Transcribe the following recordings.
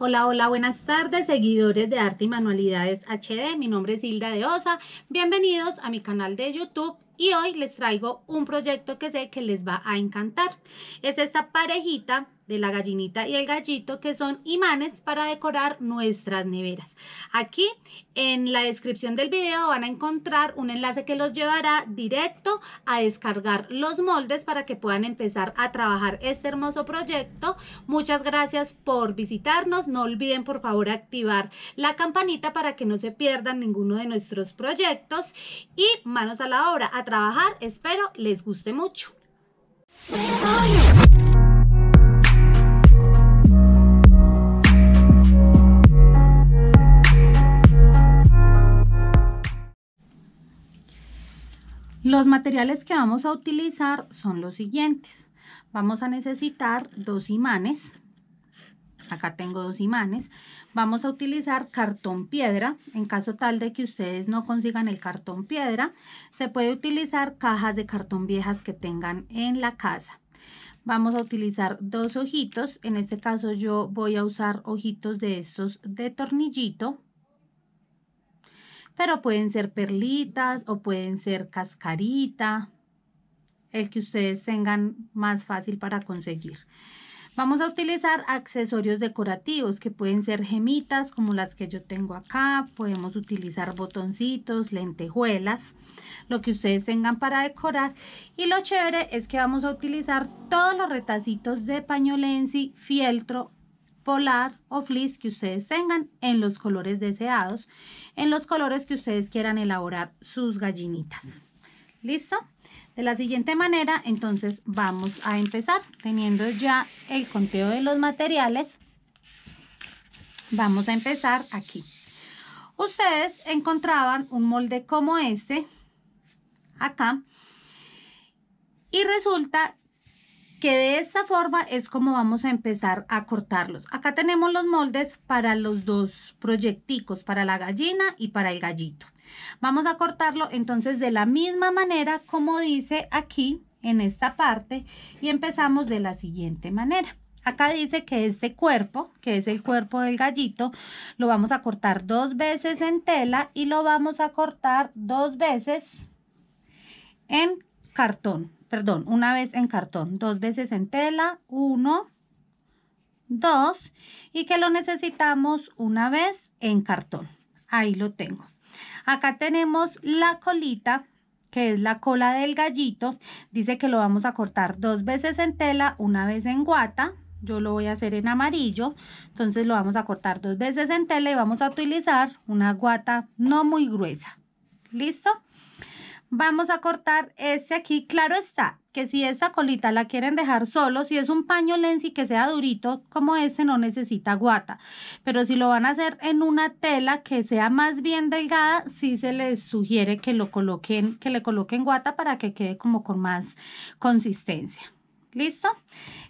Hola, hola, buenas tardes, seguidores de Arte y Manualidades HD. Mi nombre es Hilda de Osa. Bienvenidos a mi canal de YouTube y hoy les traigo un proyecto que sé que les va a encantar. Es esta parejita de la gallinita y el gallito, que son imanes para decorar nuestras neveras. Aquí en la descripción del video van a encontrar un enlace que los llevará directo a descargar los moldes para que puedan empezar a trabajar este hermoso proyecto. Muchas gracias por visitarnos. No olviden por favor activar la campanita para que no se pierdan ninguno de nuestros proyectos. Y manos a la obra, a trabajar. Espero les guste mucho. Los materiales que vamos a utilizar son los siguientes. Vamos a necesitar dos imanes. Acá tengo dos imanes. Vamos a utilizar cartón piedra. En caso tal de que ustedes no consigan el cartón piedra, se puede utilizar cajas de cartón viejas que tengan en la casa. Vamos a utilizar dos ojitos. En este caso yo voy a usar ojitos de estos de tornillito pero pueden ser perlitas o pueden ser cascarita, el que ustedes tengan más fácil para conseguir. Vamos a utilizar accesorios decorativos que pueden ser gemitas como las que yo tengo acá. Podemos utilizar botoncitos, lentejuelas, lo que ustedes tengan para decorar. Y lo chévere es que vamos a utilizar todos los retacitos de pañolensi, fieltro polar o fleece que ustedes tengan en los colores deseados, en los colores que ustedes quieran elaborar sus gallinitas. ¿Listo? De la siguiente manera, entonces vamos a empezar teniendo ya el conteo de los materiales. Vamos a empezar aquí. Ustedes encontraban un molde como este, acá, y resulta que de esta forma es como vamos a empezar a cortarlos. Acá tenemos los moldes para los dos proyecticos, para la gallina y para el gallito. Vamos a cortarlo entonces de la misma manera como dice aquí en esta parte y empezamos de la siguiente manera. Acá dice que este cuerpo, que es el cuerpo del gallito, lo vamos a cortar dos veces en tela y lo vamos a cortar dos veces en cartón perdón, una vez en cartón, dos veces en tela, uno, dos, y que lo necesitamos una vez en cartón. Ahí lo tengo. Acá tenemos la colita, que es la cola del gallito. Dice que lo vamos a cortar dos veces en tela, una vez en guata. Yo lo voy a hacer en amarillo, entonces lo vamos a cortar dos veces en tela y vamos a utilizar una guata no muy gruesa. ¿Listo? vamos a cortar este aquí. Claro está que si esta colita la quieren dejar solo, si es un paño lenzi que sea durito como este, no necesita guata. Pero si lo van a hacer en una tela que sea más bien delgada, sí se les sugiere que lo coloquen, que le coloquen guata para que quede como con más consistencia. ¿Listo?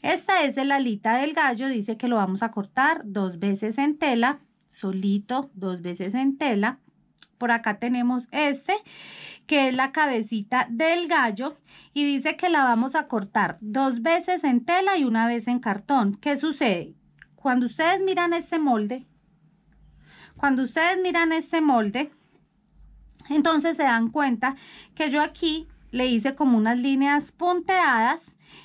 Esta es de la alita del gallo, dice que lo vamos a cortar dos veces en tela, solito, dos veces en tela. Por acá tenemos este que es la cabecita del gallo, y dice que la vamos a cortar dos veces en tela y una vez en cartón. ¿Qué sucede? Cuando ustedes miran este molde, cuando ustedes miran este molde, entonces se dan cuenta que yo aquí le hice como unas líneas punteadas.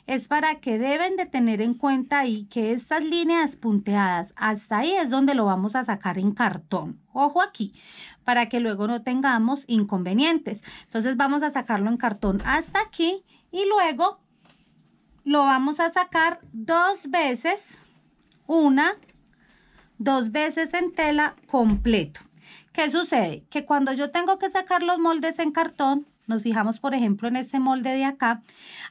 Es para que deben de tener en cuenta ahí que estas líneas punteadas hasta ahí es donde lo vamos a sacar en cartón. Ojo aquí, para que luego no tengamos inconvenientes. Entonces vamos a sacarlo en cartón hasta aquí y luego lo vamos a sacar dos veces, una, dos veces en tela completo. ¿Qué sucede? Que cuando yo tengo que sacar los moldes en cartón, nos fijamos por ejemplo en este molde de acá,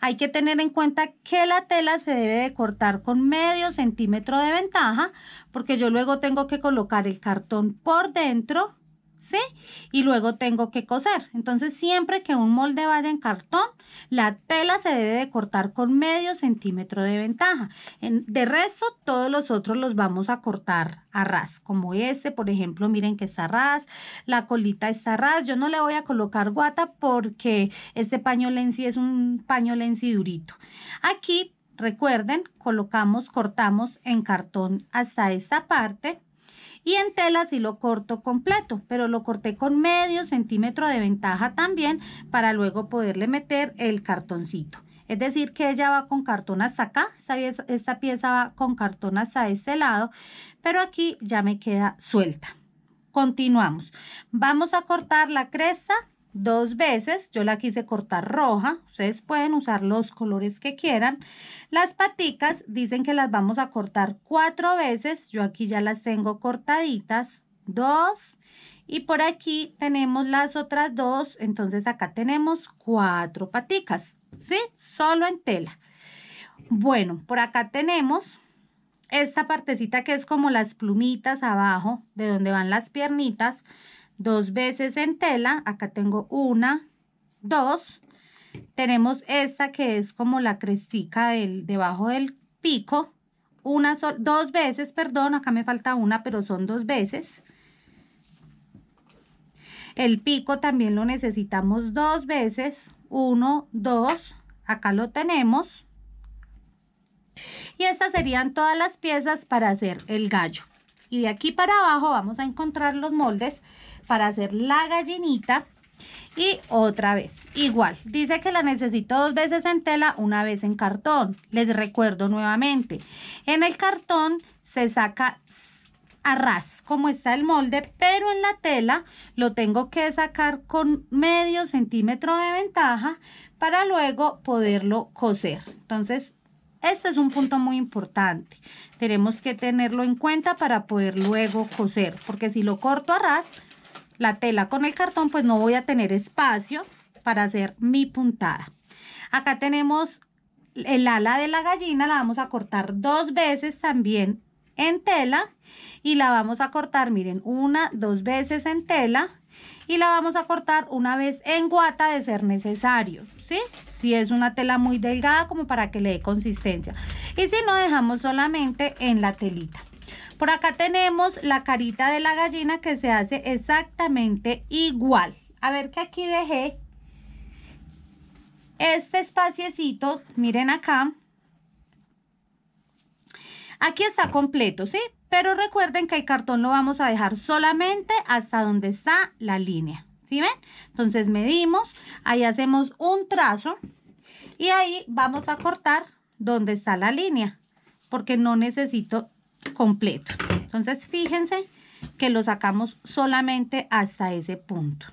hay que tener en cuenta que la tela se debe de cortar con medio centímetro de ventaja, porque yo luego tengo que colocar el cartón por dentro y luego tengo que coser. Entonces siempre que un molde vaya en cartón, la tela se debe de cortar con medio centímetro de ventaja. de resto, todos los otros los vamos a cortar a ras, como este, por ejemplo, miren que está ras, la colita está ras. Yo no le voy a colocar guata porque este paño lenci es un paño lenci durito. Aquí, recuerden, colocamos, cortamos en cartón hasta esta parte y en tela sí lo corto completo, pero lo corté con medio centímetro de ventaja también para luego poderle meter el cartoncito. Es decir, que ella va con cartón hasta acá, esta pieza va con cartón hasta este lado, pero aquí ya me queda suelta. Continuamos. Vamos a cortar la cresta dos veces. Yo la quise cortar roja. Ustedes pueden usar los colores que quieran. Las paticas dicen que las vamos a cortar cuatro veces. Yo aquí ya las tengo cortaditas. Dos. Y por aquí tenemos las otras dos. Entonces acá tenemos cuatro paticas. ¿Sí? Solo en tela. Bueno, por acá tenemos esta partecita que es como las plumitas abajo de donde van las piernitas dos veces en tela. Acá tengo una, dos. Tenemos esta que es como la crestica del, debajo del pico. Una dos veces, perdón, acá me falta una, pero son dos veces. El pico también lo necesitamos dos veces. Uno, dos. Acá lo tenemos. Y estas serían todas las piezas para hacer el gallo y de aquí para abajo vamos a encontrar los moldes para hacer la gallinita y otra vez, igual, dice que la necesito dos veces en tela, una vez en cartón. Les recuerdo nuevamente, en el cartón se saca a ras como está el molde, pero en la tela lo tengo que sacar con medio centímetro de ventaja para luego poderlo coser. Entonces este es un punto muy importante. Tenemos que tenerlo en cuenta para poder luego coser, porque si lo corto a ras, la tela con el cartón, pues no voy a tener espacio para hacer mi puntada. Acá tenemos el ala de la gallina, la vamos a cortar dos veces también en tela y la vamos a cortar, miren, una, dos veces en tela y la vamos a cortar una vez en guata de ser necesario. Si es una tela muy delgada como para que le dé consistencia. Y si no, dejamos solamente en la telita. Por acá tenemos la carita de la gallina que se hace exactamente igual. A ver que aquí dejé este espaciecito, miren acá. Aquí está completo, ¿sí? Pero recuerden que el cartón lo vamos a dejar solamente hasta donde está la línea ven? Entonces medimos, ahí hacemos un trazo y ahí vamos a cortar donde está la línea porque no necesito completo. Entonces fíjense que lo sacamos solamente hasta ese punto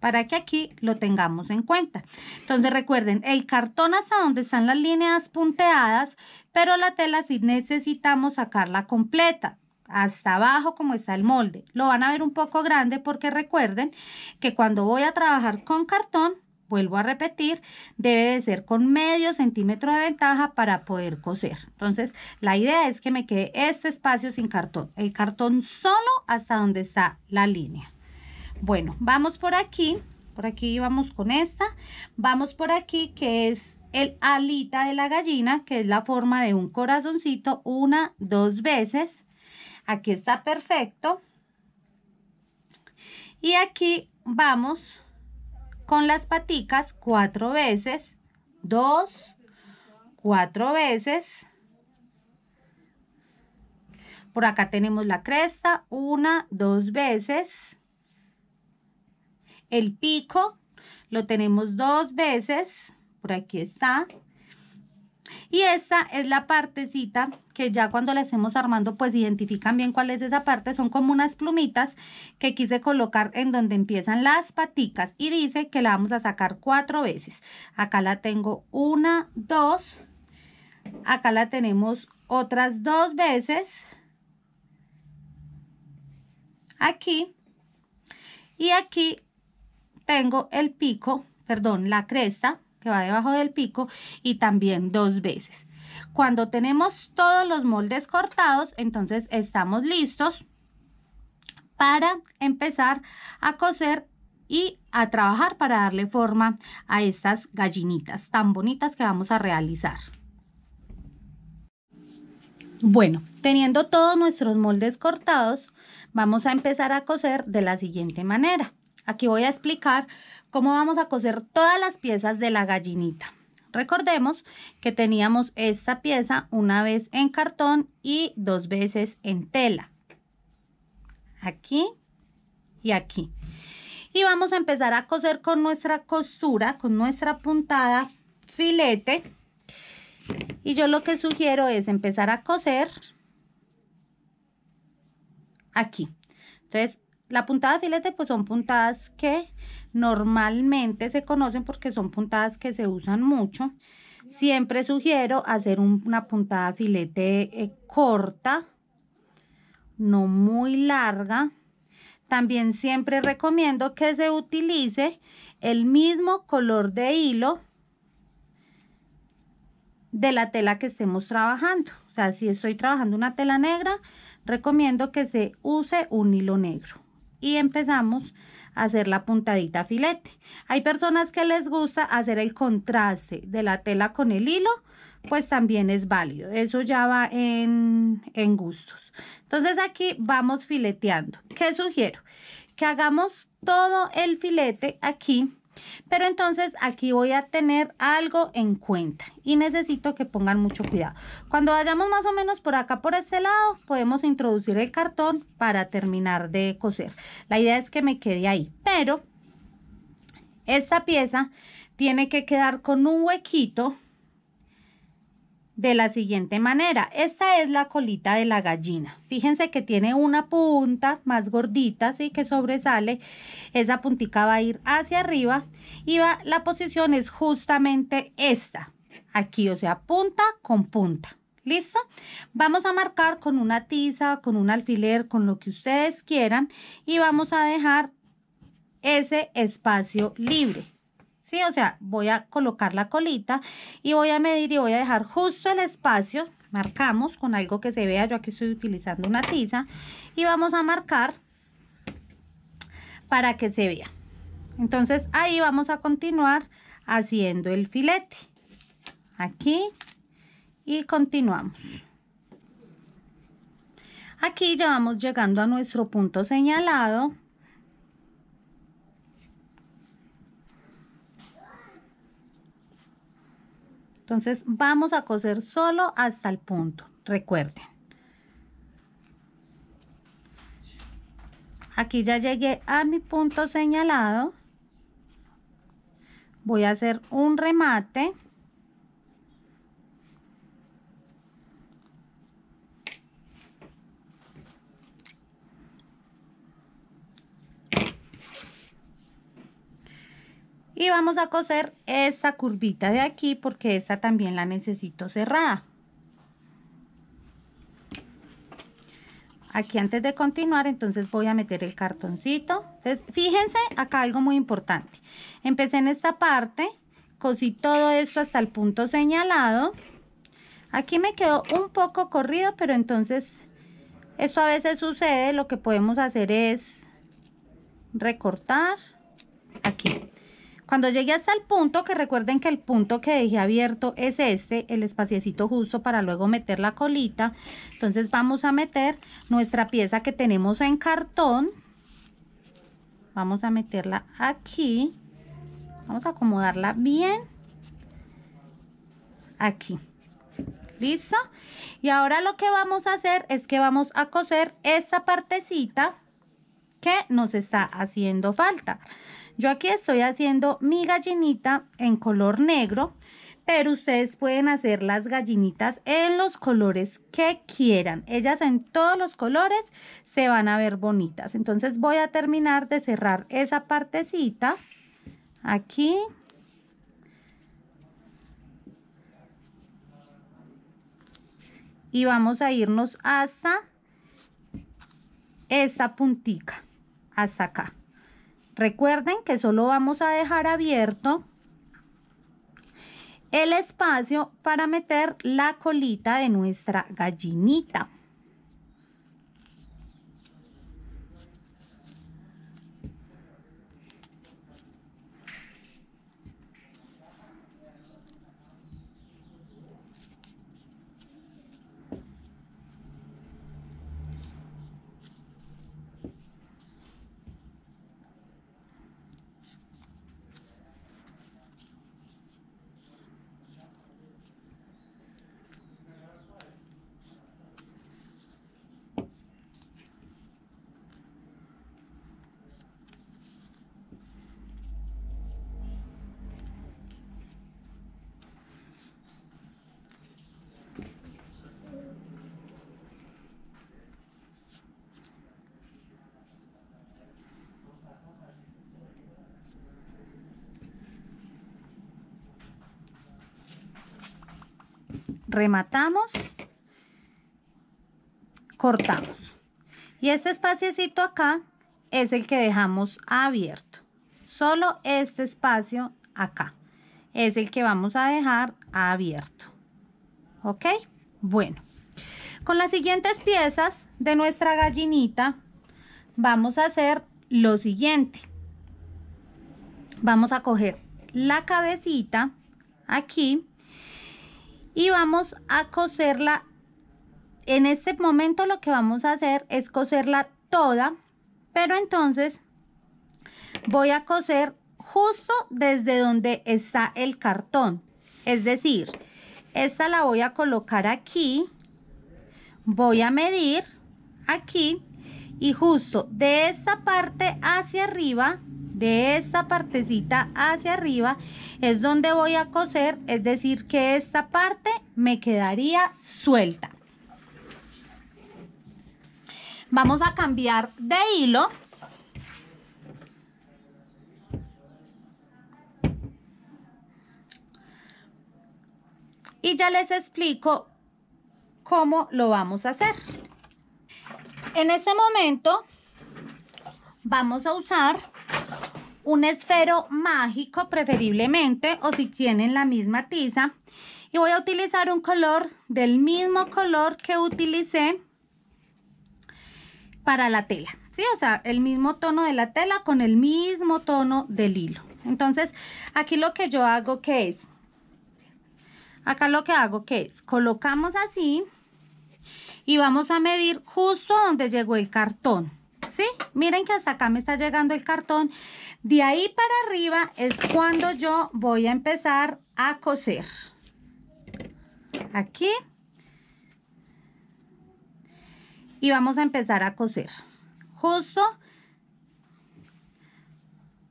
para que aquí lo tengamos en cuenta. Entonces recuerden, el cartón hasta donde están las líneas punteadas, pero la tela sí necesitamos sacarla completa hasta abajo como está el molde. Lo van a ver un poco grande porque recuerden que cuando voy a trabajar con cartón, vuelvo a repetir, debe de ser con medio centímetro de ventaja para poder coser. Entonces, la idea es que me quede este espacio sin cartón, el cartón solo hasta donde está la línea. Bueno, vamos por aquí, por aquí vamos con esta, vamos por aquí que es el alita de la gallina, que es la forma de un corazoncito una, dos veces Aquí está perfecto. Y aquí vamos con las paticas cuatro veces, dos, cuatro veces. Por acá tenemos la cresta, una, dos veces. El pico lo tenemos dos veces, por aquí está. Y esta es la partecita que ya cuando la estemos armando pues identifican bien cuál es esa parte. Son como unas plumitas que quise colocar en donde empiezan las paticas y dice que la vamos a sacar cuatro veces. Acá la tengo una, dos. Acá la tenemos otras dos veces. Aquí. Y aquí tengo el pico, perdón, la cresta va debajo del pico y también dos veces. Cuando tenemos todos los moldes cortados, entonces estamos listos para empezar a coser y a trabajar para darle forma a estas gallinitas tan bonitas que vamos a realizar. Bueno, teniendo todos nuestros moldes cortados, vamos a empezar a coser de la siguiente manera. Aquí voy a explicar cómo vamos a coser todas las piezas de la gallinita. Recordemos que teníamos esta pieza una vez en cartón y dos veces en tela. Aquí y aquí. Y vamos a empezar a coser con nuestra costura, con nuestra puntada filete. Y yo lo que sugiero es empezar a coser aquí. Entonces, la puntada filete pues son puntadas que normalmente se conocen porque son puntadas que se usan mucho. Siempre sugiero hacer una puntada filete eh, corta, no muy larga. También siempre recomiendo que se utilice el mismo color de hilo de la tela que estemos trabajando. O sea, si estoy trabajando una tela negra, recomiendo que se use un hilo negro y empezamos a hacer la puntadita filete. Hay personas que les gusta hacer el contraste de la tela con el hilo, pues también es válido. Eso ya va en, gustos. Entonces aquí vamos fileteando. ¿Qué sugiero? Que hagamos todo el filete aquí pero entonces aquí voy a tener algo en cuenta y necesito que pongan mucho cuidado. Cuando vayamos más o menos por acá, por este lado, podemos introducir el cartón para terminar de coser. La idea es que me quede ahí, pero esta pieza tiene que quedar con un huequito de la siguiente manera. Esta es la colita de la gallina. Fíjense que tiene una punta más gordita, así que sobresale. Esa puntica va a ir hacia arriba y va, la posición es justamente esta. Aquí, o sea, punta con punta. ¿Listo? Vamos a marcar con una tiza, con un alfiler, con lo que ustedes quieran y vamos a dejar ese espacio libre. ¿sí? O sea, voy a colocar la colita y voy a medir y voy a dejar justo el espacio, marcamos con algo que se vea, yo aquí estoy utilizando una tiza y vamos a marcar para que se vea. Entonces ahí vamos a continuar haciendo el filete. Aquí y continuamos. Aquí ya vamos llegando a nuestro punto señalado Entonces vamos a coser solo hasta el punto, recuerden. Aquí ya llegué a mi punto señalado. Voy a hacer un remate. Y vamos a coser esta curvita de aquí porque esta también la necesito cerrada. Aquí antes de continuar, entonces voy a meter el cartoncito. Entonces, fíjense acá algo muy importante. Empecé en esta parte, cosí todo esto hasta el punto señalado. Aquí me quedó un poco corrido, pero entonces esto a veces sucede. Lo que podemos hacer es recortar aquí. Cuando llegue hasta el punto, que recuerden que el punto que dejé abierto es este, el espaciecito justo para luego meter la colita. Entonces vamos a meter nuestra pieza que tenemos en cartón. Vamos a meterla aquí. Vamos a acomodarla bien. Aquí. ¿Listo? Y ahora lo que vamos a hacer es que vamos a coser esta partecita que nos está haciendo falta. Yo aquí estoy haciendo mi gallinita en color negro, pero ustedes pueden hacer las gallinitas en los colores que quieran. Ellas en todos los colores se van a ver bonitas. Entonces voy a terminar de cerrar esa partecita aquí. Y vamos a irnos hasta esta puntita, hasta acá. Recuerden que solo vamos a dejar abierto el espacio para meter la colita de nuestra gallinita. rematamos, cortamos. Y este espaciecito acá es el que dejamos abierto. Solo este espacio acá es el que vamos a dejar abierto. ¿Ok? Bueno, con las siguientes piezas de nuestra gallinita vamos a hacer lo siguiente. Vamos a coger la cabecita aquí y vamos a coserla. En este momento lo que vamos a hacer es coserla toda, pero entonces voy a coser justo desde donde está el cartón. Es decir, esta la voy a colocar aquí, voy a medir aquí y justo de esta parte hacia arriba de esta partecita hacia arriba es donde voy a coser, es decir que esta parte me quedaría suelta. Vamos a cambiar de hilo. Y ya les explico cómo lo vamos a hacer. En este momento vamos a usar un esfero mágico preferiblemente o si tienen la misma tiza y voy a utilizar un color del mismo color que utilicé para la tela ¿sí? o sea el mismo tono de la tela con el mismo tono del hilo entonces aquí lo que yo hago que es acá lo que hago que es colocamos así y vamos a medir justo donde llegó el cartón ¿sí? Miren que hasta acá me está llegando el cartón. De ahí para arriba es cuando yo voy a empezar a coser. Aquí. Y vamos a empezar a coser. Justo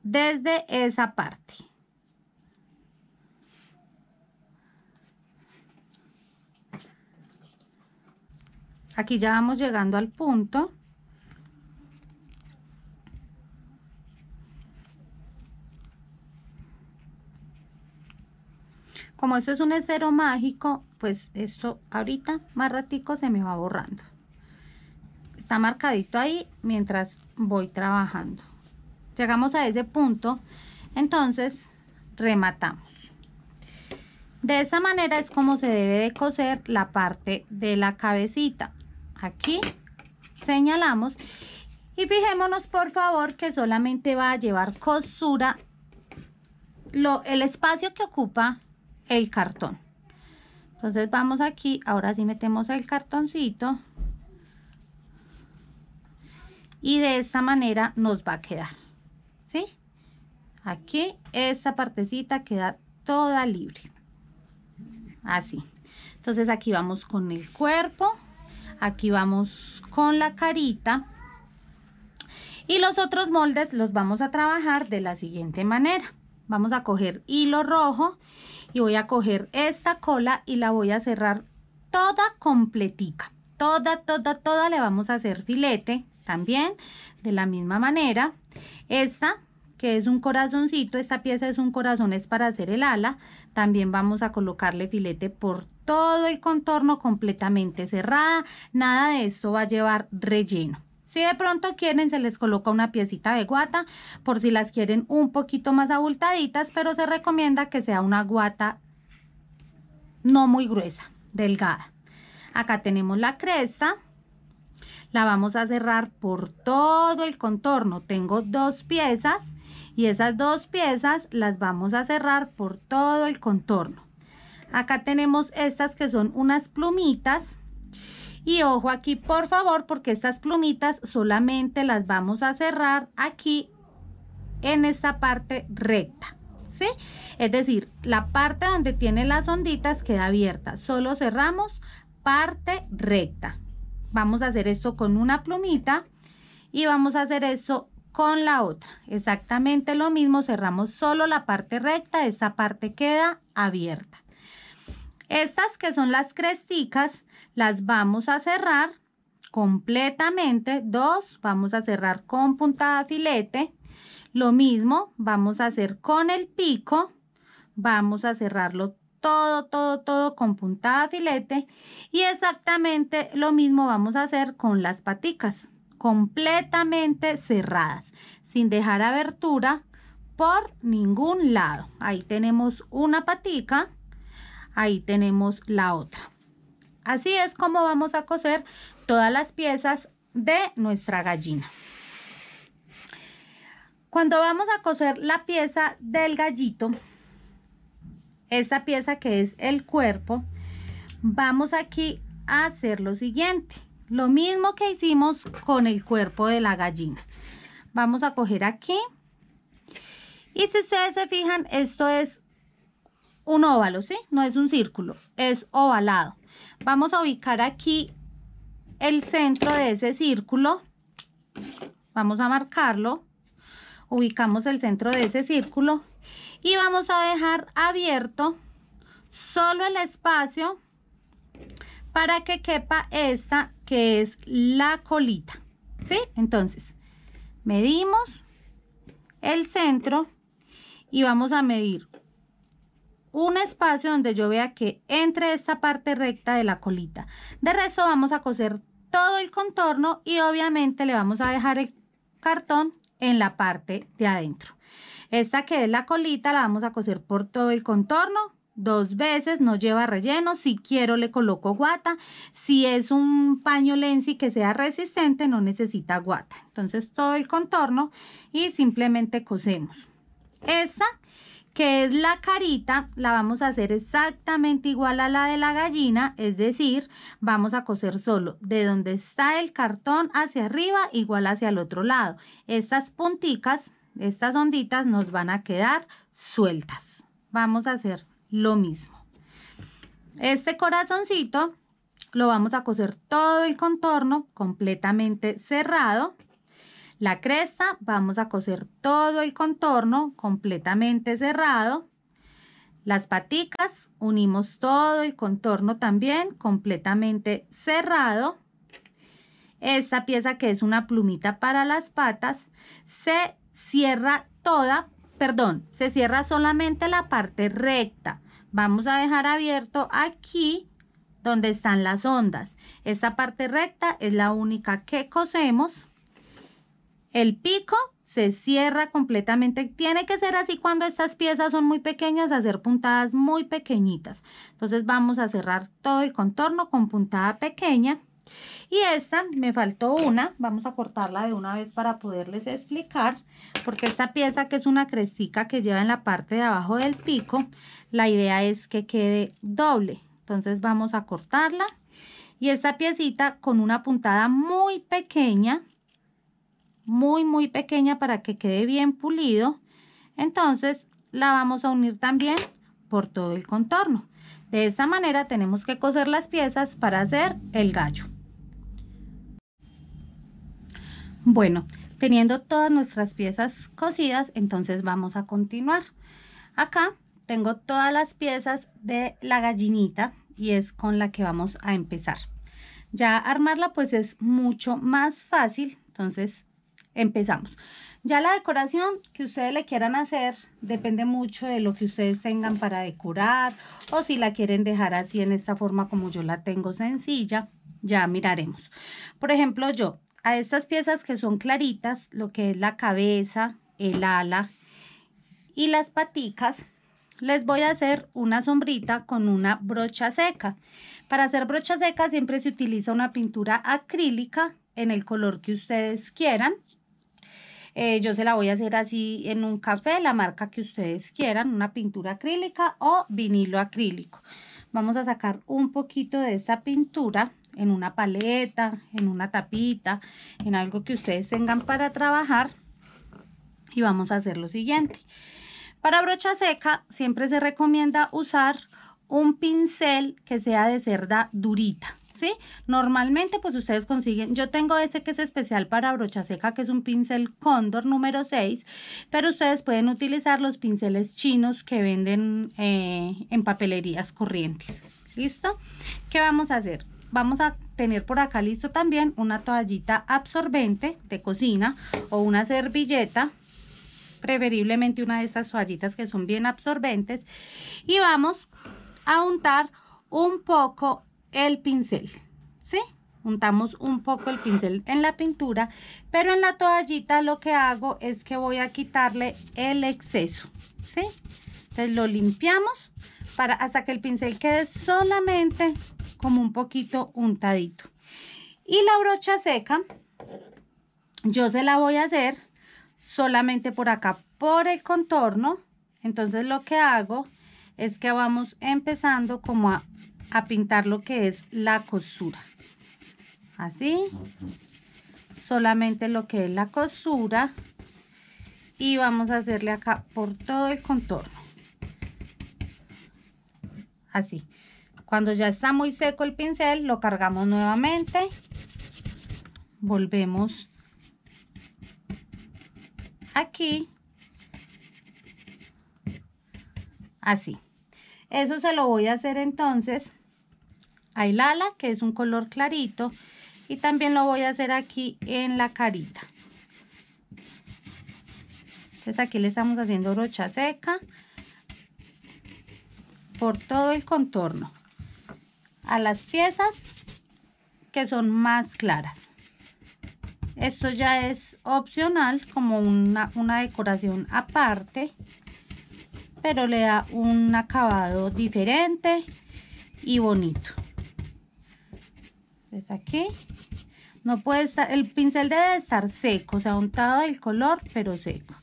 desde esa parte. Aquí ya vamos llegando al punto. Como esto es un esfero mágico, pues esto ahorita más ratico se me va borrando. Está marcadito ahí mientras voy trabajando. Llegamos a ese punto, entonces rematamos. De esa manera es como se debe de coser la parte de la cabecita. Aquí señalamos y fijémonos por favor que solamente va a llevar costura el espacio que ocupa el cartón entonces vamos aquí ahora sí metemos el cartoncito y de esta manera nos va a quedar ¿sí? aquí esta partecita queda toda libre así entonces aquí vamos con el cuerpo aquí vamos con la carita y los otros moldes los vamos a trabajar de la siguiente manera vamos a coger hilo rojo y voy a coger esta cola y la voy a cerrar toda completica. Toda, toda, toda le vamos a hacer filete también de la misma manera. Esta que es un corazoncito, esta pieza es un corazón, es para hacer el ala. También vamos a colocarle filete por todo el contorno completamente cerrada. Nada de esto va a llevar relleno. Si de pronto quieren, se les coloca una piecita de guata por si las quieren un poquito más abultaditas, pero se recomienda que sea una guata no muy gruesa, delgada. Acá tenemos la cresta. La vamos a cerrar por todo el contorno. Tengo dos piezas y esas dos piezas las vamos a cerrar por todo el contorno. Acá tenemos estas que son unas plumitas y ojo aquí, por favor, porque estas plumitas solamente las vamos a cerrar aquí en esta parte recta. ¿Sí? Es decir, la parte donde tiene las onditas queda abierta. Solo cerramos parte recta. Vamos a hacer esto con una plumita y vamos a hacer eso con la otra. Exactamente lo mismo, cerramos solo la parte recta, esta parte queda abierta. Estas que son las cresticas las vamos a cerrar completamente, dos, vamos a cerrar con puntada filete, lo mismo vamos a hacer con el pico, vamos a cerrarlo todo, todo, todo con puntada filete y exactamente lo mismo vamos a hacer con las paticas, completamente cerradas, sin dejar abertura por ningún lado. Ahí tenemos una patica, ahí tenemos la otra. Así es como vamos a coser todas las piezas de nuestra gallina. Cuando vamos a coser la pieza del gallito, esta pieza que es el cuerpo, vamos aquí a hacer lo siguiente. Lo mismo que hicimos con el cuerpo de la gallina. Vamos a coger aquí. Y si ustedes se fijan, esto es un óvalo, ¿sí? No es un círculo, es ovalado. Vamos a ubicar aquí el centro de ese círculo. Vamos a marcarlo. Ubicamos el centro de ese círculo. Y vamos a dejar abierto solo el espacio para que quepa esta que es la colita. ¿Sí? Entonces, medimos el centro y vamos a medir un espacio donde yo vea que entre esta parte recta de la colita. De resto vamos a coser todo el contorno y obviamente le vamos a dejar el cartón en la parte de adentro. Esta que es la colita la vamos a coser por todo el contorno dos veces, no lleva relleno, si quiero le coloco guata, si es un paño lenzi que sea resistente no necesita guata. Entonces todo el contorno y simplemente cosemos. Esta que es la carita, la vamos a hacer exactamente igual a la de la gallina, es decir, vamos a coser solo de donde está el cartón hacia arriba, igual hacia el otro lado. Estas punticas, estas onditas nos van a quedar sueltas. Vamos a hacer lo mismo. Este corazoncito lo vamos a coser todo el contorno completamente cerrado la cresta vamos a coser todo el contorno completamente cerrado. Las paticas unimos todo el contorno también completamente cerrado. Esta pieza que es una plumita para las patas se cierra toda, perdón, se cierra solamente la parte recta. Vamos a dejar abierto aquí donde están las ondas. Esta parte recta es la única que cosemos. El pico se cierra completamente. Tiene que ser así cuando estas piezas son muy pequeñas, hacer puntadas muy pequeñitas. Entonces vamos a cerrar todo el contorno con puntada pequeña. Y esta, me faltó una, vamos a cortarla de una vez para poderles explicar, porque esta pieza que es una crestica que lleva en la parte de abajo del pico, la idea es que quede doble. Entonces vamos a cortarla y esta piecita con una puntada muy pequeña muy muy pequeña para que quede bien pulido entonces la vamos a unir también por todo el contorno de esta manera tenemos que coser las piezas para hacer el gallo bueno teniendo todas nuestras piezas cosidas entonces vamos a continuar acá tengo todas las piezas de la gallinita y es con la que vamos a empezar ya armarla pues es mucho más fácil entonces empezamos. Ya la decoración que ustedes le quieran hacer depende mucho de lo que ustedes tengan para decorar o si la quieren dejar así en esta forma como yo la tengo sencilla, ya miraremos. Por ejemplo, yo a estas piezas que son claritas, lo que es la cabeza, el ala y las paticas, les voy a hacer una sombrita con una brocha seca. Para hacer brocha seca siempre se utiliza una pintura acrílica en el color que ustedes quieran. Eh, yo se la voy a hacer así en un café, la marca que ustedes quieran, una pintura acrílica o vinilo acrílico. Vamos a sacar un poquito de esta pintura en una paleta, en una tapita, en algo que ustedes tengan para trabajar. Y vamos a hacer lo siguiente. Para brocha seca siempre se recomienda usar un pincel que sea de cerda durita. Normalmente, pues ustedes consiguen, yo tengo ese que es especial para brocha seca, que es un pincel cóndor número 6, pero ustedes pueden utilizar los pinceles chinos que venden eh, en papelerías corrientes, ¿listo? ¿Qué vamos a hacer? Vamos a tener por acá listo también una toallita absorbente de cocina o una servilleta, preferiblemente una de estas toallitas que son bien absorbentes, y vamos a untar un poco el pincel, ¿sí? untamos un poco el pincel en la pintura, pero en la toallita lo que hago es que voy a quitarle el exceso, ¿sí? Entonces lo limpiamos para, hasta que el pincel quede solamente como un poquito untadito. Y la brocha seca, yo se la voy a hacer solamente por acá, por el contorno. Entonces lo que hago es que vamos empezando como a a pintar lo que es la costura. Así. Solamente lo que es la costura. Y vamos a hacerle acá por todo el contorno. Así. Cuando ya está muy seco el pincel, lo cargamos nuevamente. Volvemos aquí. Así. Eso se lo voy a hacer entonces a Ilala, que es un color clarito. Y también lo voy a hacer aquí en la carita. Entonces aquí le estamos haciendo brocha seca por todo el contorno a las piezas que son más claras. Esto ya es opcional como una, una decoración aparte pero le da un acabado diferente y bonito. aquí no puede estar, el pincel debe estar seco, o sea, untado el color, pero seco.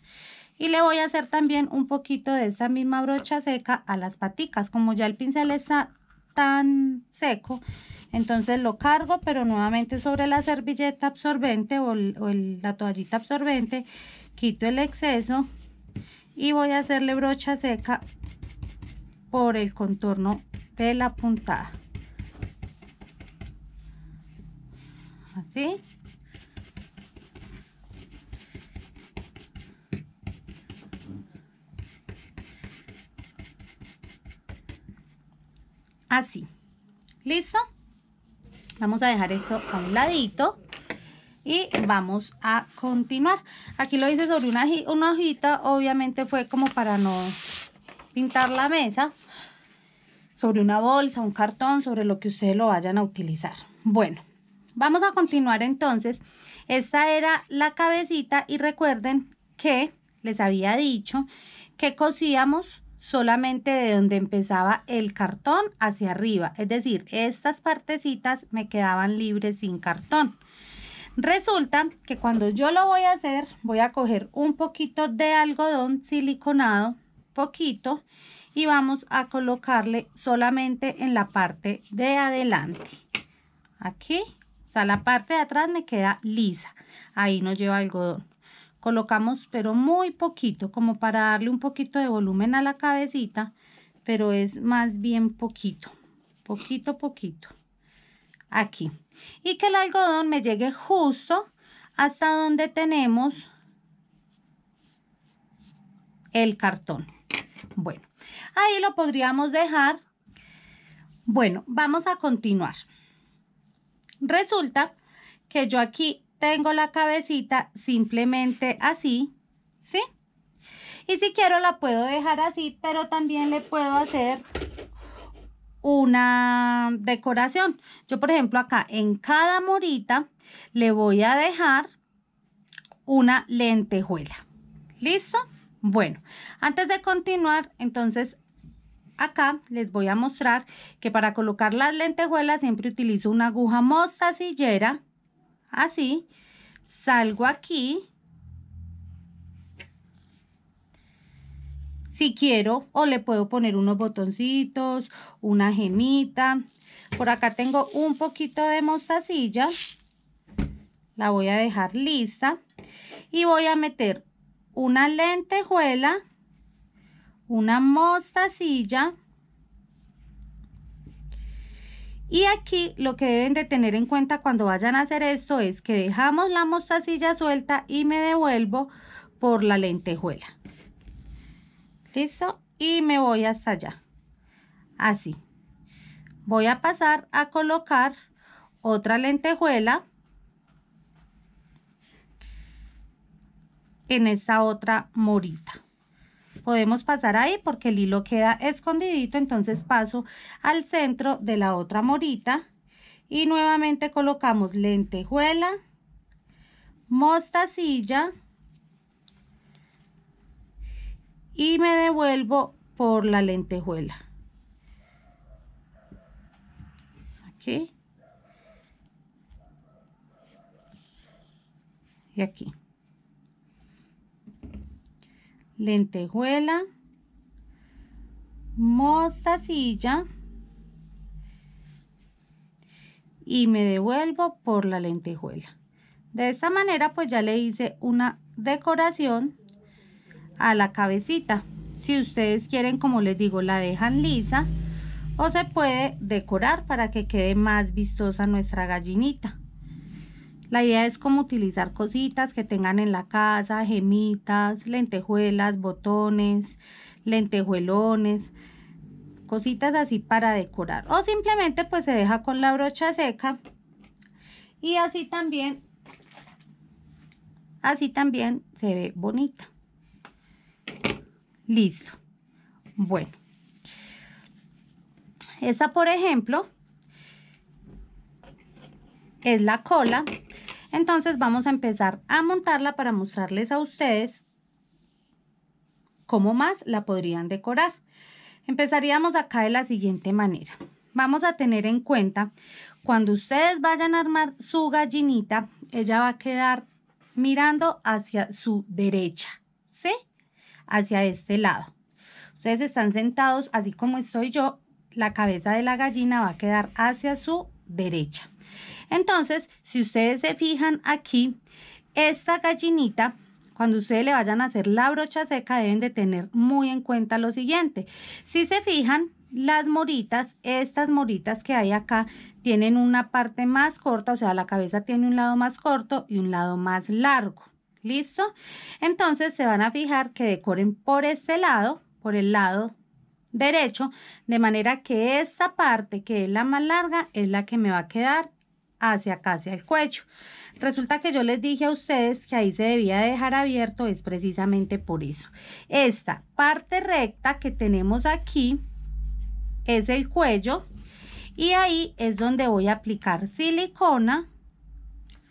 Y le voy a hacer también un poquito de esa misma brocha seca a las paticas. Como ya el pincel está tan seco, entonces lo cargo, pero nuevamente sobre la servilleta absorbente o, la toallita absorbente, quito el exceso y voy a hacerle brocha seca por el contorno de la puntada así así listo vamos a dejar esto a un ladito y vamos a continuar aquí lo hice sobre una, una hojita obviamente fue como para no pintar la mesa sobre una bolsa, un cartón, sobre lo que ustedes lo vayan a utilizar. Bueno, vamos a continuar entonces. Esta era la cabecita y recuerden que les había dicho que cosíamos solamente de donde empezaba el cartón hacia arriba. Es decir, estas partecitas me quedaban libres sin cartón. Resulta que cuando yo lo voy a hacer, voy a coger un poquito de algodón siliconado, poquito, y vamos a colocarle solamente en la parte de adelante. Aquí, o sea, la parte de atrás me queda lisa. Ahí no lleva algodón. Colocamos, pero muy poquito, como para darle un poquito de volumen a la cabecita, pero es más bien poquito, poquito, poquito. Aquí y que el algodón me llegue justo hasta donde tenemos el cartón. Bueno, ahí lo podríamos dejar. Bueno, vamos a continuar. Resulta que yo aquí tengo la cabecita simplemente así, ¿sí? Y si quiero la puedo dejar así, pero también le puedo hacer una decoración. Yo, por ejemplo, acá en cada morita le voy a dejar una lentejuela. ¿Listo? Bueno, antes de continuar, entonces acá les voy a mostrar que para colocar las lentejuelas siempre utilizo una aguja mostacillera, así, salgo aquí, si quiero o le puedo poner unos botoncitos, una gemita. Por acá tengo un poquito de mostacilla. La voy a dejar lista. Y voy a meter una lentejuela, una mostacilla. Y aquí lo que deben de tener en cuenta cuando vayan a hacer esto es que dejamos la mostacilla suelta y me devuelvo por la lentejuela listo y me voy hasta allá así voy a pasar a colocar otra lentejuela en esta otra morita podemos pasar ahí porque el hilo queda escondidito entonces paso al centro de la otra morita y nuevamente colocamos lentejuela mostacilla y me devuelvo por la lentejuela. Aquí. Y aquí. Lentejuela, mostacilla y me devuelvo por la lentejuela. De esta manera pues ya le hice una decoración a la cabecita. Si ustedes quieren, como les digo, la dejan lisa o se puede decorar para que quede más vistosa nuestra gallinita. La idea es como utilizar cositas que tengan en la casa, gemitas, lentejuelas, botones, lentejuelones, cositas así para decorar. O simplemente pues se deja con la brocha seca y así también, así también se ve bonita. Listo. Bueno. Esta, por ejemplo, es la cola. Entonces vamos a empezar a montarla para mostrarles a ustedes cómo más la podrían decorar. Empezaríamos acá de la siguiente manera. Vamos a tener en cuenta, cuando ustedes vayan a armar su gallinita, ella va a quedar mirando hacia su derecha hacia este lado. Ustedes están sentados, así como estoy yo, la cabeza de la gallina va a quedar hacia su derecha. Entonces, si ustedes se fijan aquí, esta gallinita, cuando ustedes le vayan a hacer la brocha seca, deben de tener muy en cuenta lo siguiente. Si se fijan, las moritas, estas moritas que hay acá, tienen una parte más corta, o sea, la cabeza tiene un lado más corto y un lado más largo. ¿Listo? Entonces se van a fijar que decoren por este lado, por el lado derecho, de manera que esta parte que es la más larga es la que me va a quedar hacia acá, hacia el cuello. Resulta que yo les dije a ustedes que ahí se debía dejar abierto, es precisamente por eso. Esta parte recta que tenemos aquí es el cuello y ahí es donde voy a aplicar silicona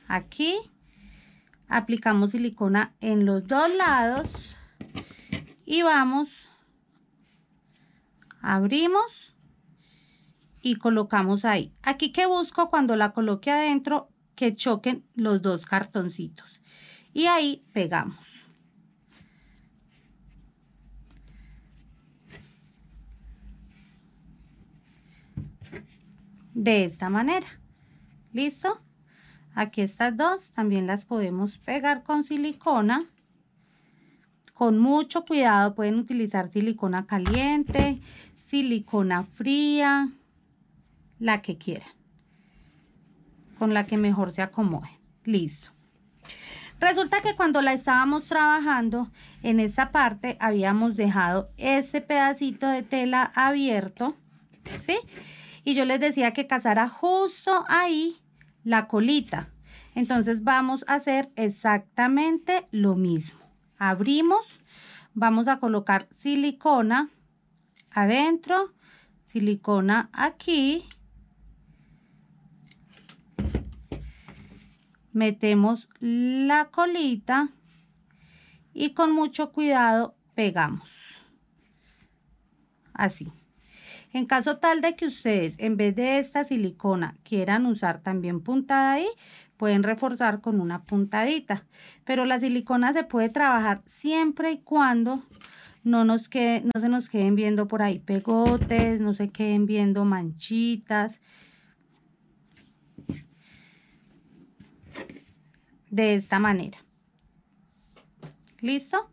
aquí aplicamos silicona en los dos lados y vamos abrimos y colocamos ahí aquí que busco cuando la coloque adentro que choquen los dos cartoncitos y ahí pegamos de esta manera listo Aquí estas dos también las podemos pegar con silicona. Con mucho cuidado pueden utilizar silicona caliente, silicona fría, la que quieran. Con la que mejor se acomode. Listo. Resulta que cuando la estábamos trabajando, en esta parte habíamos dejado ese pedacito de tela abierto, ¿sí? Y yo les decía que casara justo ahí la colita. Entonces vamos a hacer exactamente lo mismo. Abrimos, vamos a colocar silicona adentro, silicona aquí. Metemos la colita y con mucho cuidado pegamos. Así. En caso tal de que ustedes en vez de esta silicona quieran usar también puntada ahí, pueden reforzar con una puntadita. Pero la silicona se puede trabajar siempre y cuando no, nos quede, no se nos queden viendo por ahí pegotes, no se queden viendo manchitas. De esta manera. ¿Listo?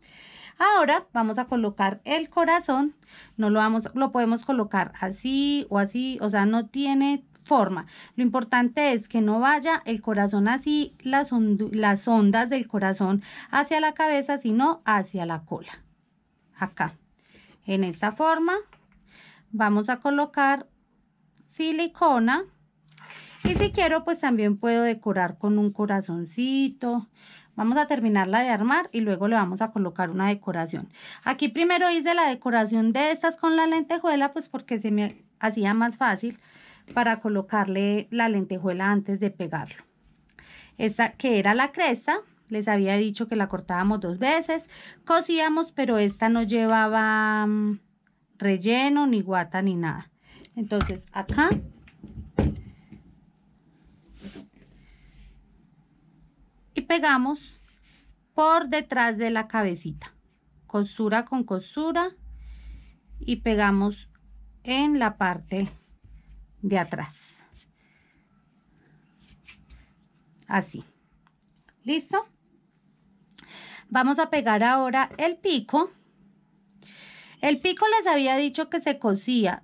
Ahora vamos a colocar el corazón, no lo vamos, lo podemos colocar así o así, o sea, no tiene forma. Lo importante es que no vaya el corazón así, las, las ondas del corazón hacia la cabeza, sino hacia la cola. Acá, en esta forma, vamos a colocar silicona. Y si quiero, pues también puedo decorar con un corazoncito Vamos a terminarla de armar y luego le vamos a colocar una decoración. Aquí primero hice la decoración de estas con la lentejuela, pues porque se me hacía más fácil para colocarle la lentejuela antes de pegarlo. Esta que era la cresta, les había dicho que la cortábamos dos veces, cosíamos, pero esta no llevaba mm, relleno, ni guata, ni nada. Entonces acá pegamos por detrás de la cabecita costura con costura y pegamos en la parte de atrás así listo vamos a pegar ahora el pico el pico les había dicho que se cosía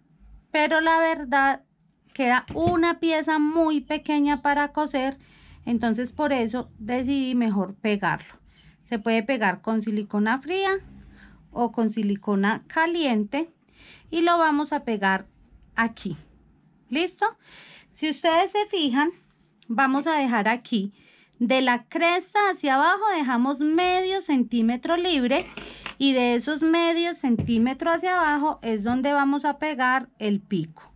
pero la verdad queda una pieza muy pequeña para coser entonces por eso decidí mejor pegarlo. Se puede pegar con silicona fría o con silicona caliente y lo vamos a pegar aquí. ¿Listo? Si ustedes se fijan, vamos a dejar aquí de la cresta hacia abajo dejamos medio centímetro libre y de esos medios centímetro hacia abajo es donde vamos a pegar el pico.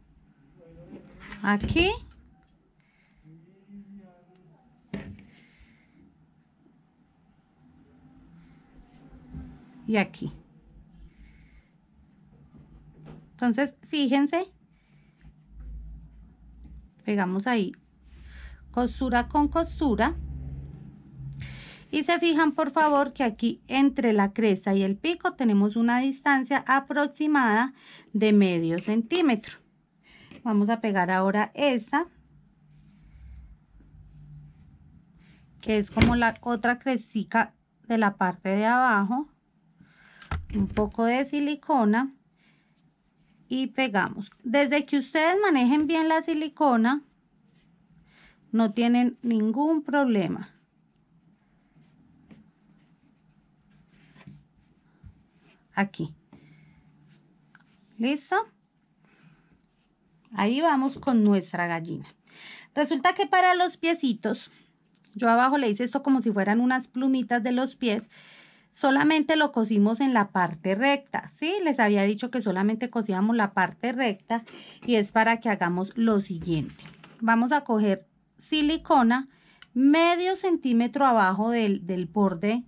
Aquí y aquí. Entonces, fíjense, pegamos ahí costura con costura y se fijan por favor que aquí entre la cresta y el pico tenemos una distancia aproximada de medio centímetro vamos a pegar ahora esta que es como la otra crestica de la parte de abajo un poco de silicona y pegamos. Desde que ustedes manejen bien la silicona, no tienen ningún problema. Aquí. ¿Listo? Ahí vamos con nuestra gallina. Resulta que para los piecitos, yo abajo le hice esto como si fueran unas plumitas de los pies, solamente lo cosimos en la parte recta, ¿sí? Les había dicho que solamente cosíamos la parte recta y es para que hagamos lo siguiente. Vamos a coger silicona medio centímetro abajo del, del borde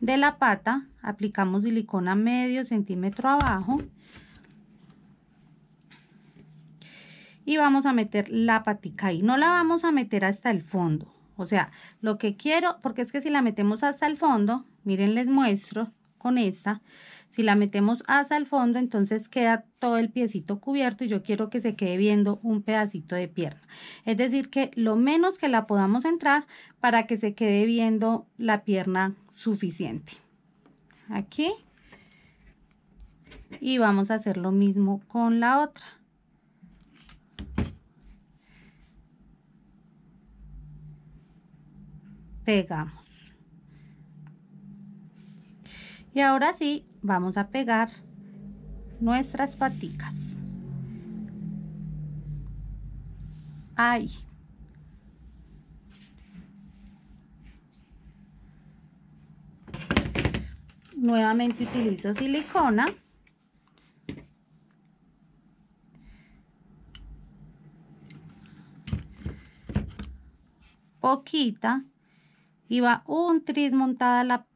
de la pata, aplicamos silicona medio centímetro abajo y vamos a meter la patica ahí, no la vamos a meter hasta el fondo, o sea, lo que quiero, porque es que si la metemos hasta el fondo, miren, les muestro con esta, si la metemos hasta el fondo, entonces queda todo el piecito cubierto y yo quiero que se quede viendo un pedacito de pierna. Es decir, que lo menos que la podamos entrar para que se quede viendo la pierna suficiente. Aquí. Y vamos a hacer lo mismo con la otra. pegamos y ahora sí vamos a pegar nuestras paticas ahí nuevamente utilizo silicona poquita va un tris montada la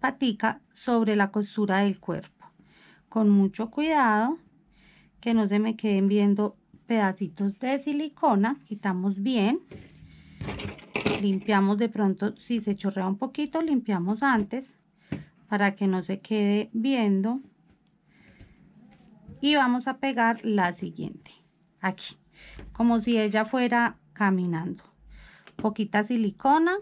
patica sobre la costura del cuerpo. Con mucho cuidado, que no se me queden viendo pedacitos de silicona. Quitamos bien. Limpiamos de pronto, si se chorrea un poquito, limpiamos antes para que no se quede viendo. Y vamos a pegar la siguiente, aquí, como si ella fuera caminando poquita silicona.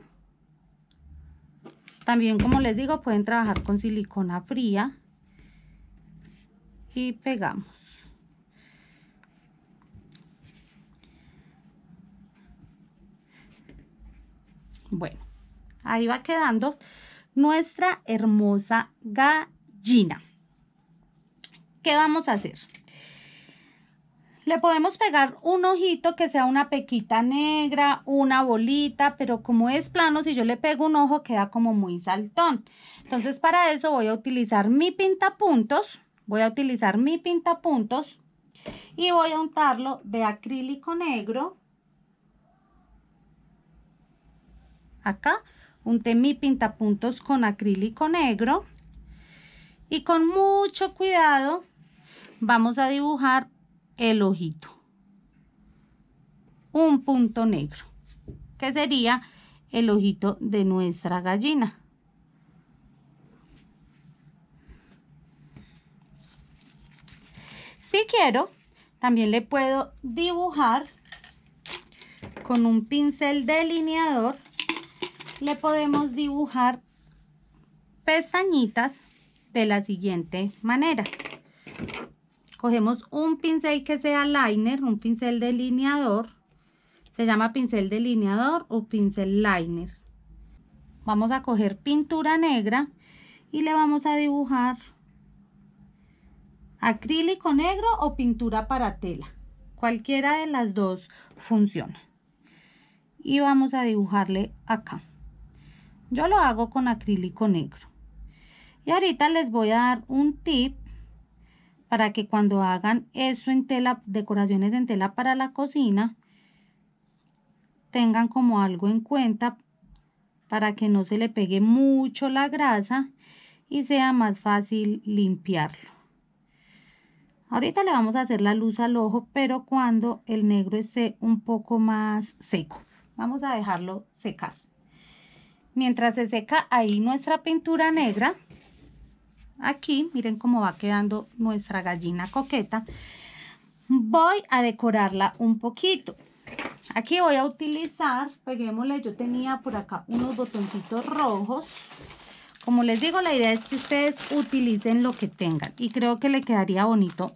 También, como les digo, pueden trabajar con silicona fría. Y pegamos. Bueno, ahí va quedando nuestra hermosa gallina. ¿Qué vamos a hacer? Le podemos pegar un ojito que sea una pequita negra, una bolita, pero como es plano, si yo le pego un ojo queda como muy saltón. Entonces para eso voy a utilizar mi pintapuntos, voy a utilizar mi pintapuntos y voy a untarlo de acrílico negro. Acá unté mi pintapuntos con acrílico negro y con mucho cuidado vamos a dibujar el ojito. Un punto negro, que sería el ojito de nuestra gallina. Si quiero, también le puedo dibujar con un pincel delineador. Le podemos dibujar pestañitas de la siguiente manera. Cogemos un pincel que sea liner, un pincel delineador. Se llama pincel delineador o pincel liner. Vamos a coger pintura negra y le vamos a dibujar acrílico negro o pintura para tela. Cualquiera de las dos funciona. Y vamos a dibujarle acá. Yo lo hago con acrílico negro. Y ahorita les voy a dar un tip para que cuando hagan eso en tela, decoraciones en tela para la cocina, tengan como algo en cuenta para que no se le pegue mucho la grasa y sea más fácil limpiarlo. Ahorita le vamos a hacer la luz al ojo, pero cuando el negro esté un poco más seco. Vamos a dejarlo secar. Mientras se seca ahí nuestra pintura negra, Aquí, miren cómo va quedando nuestra gallina coqueta. Voy a decorarla un poquito. Aquí voy a utilizar, peguémosle, yo tenía por acá unos botoncitos rojos. Como les digo, la idea es que ustedes utilicen lo que tengan. Y creo que le quedaría bonito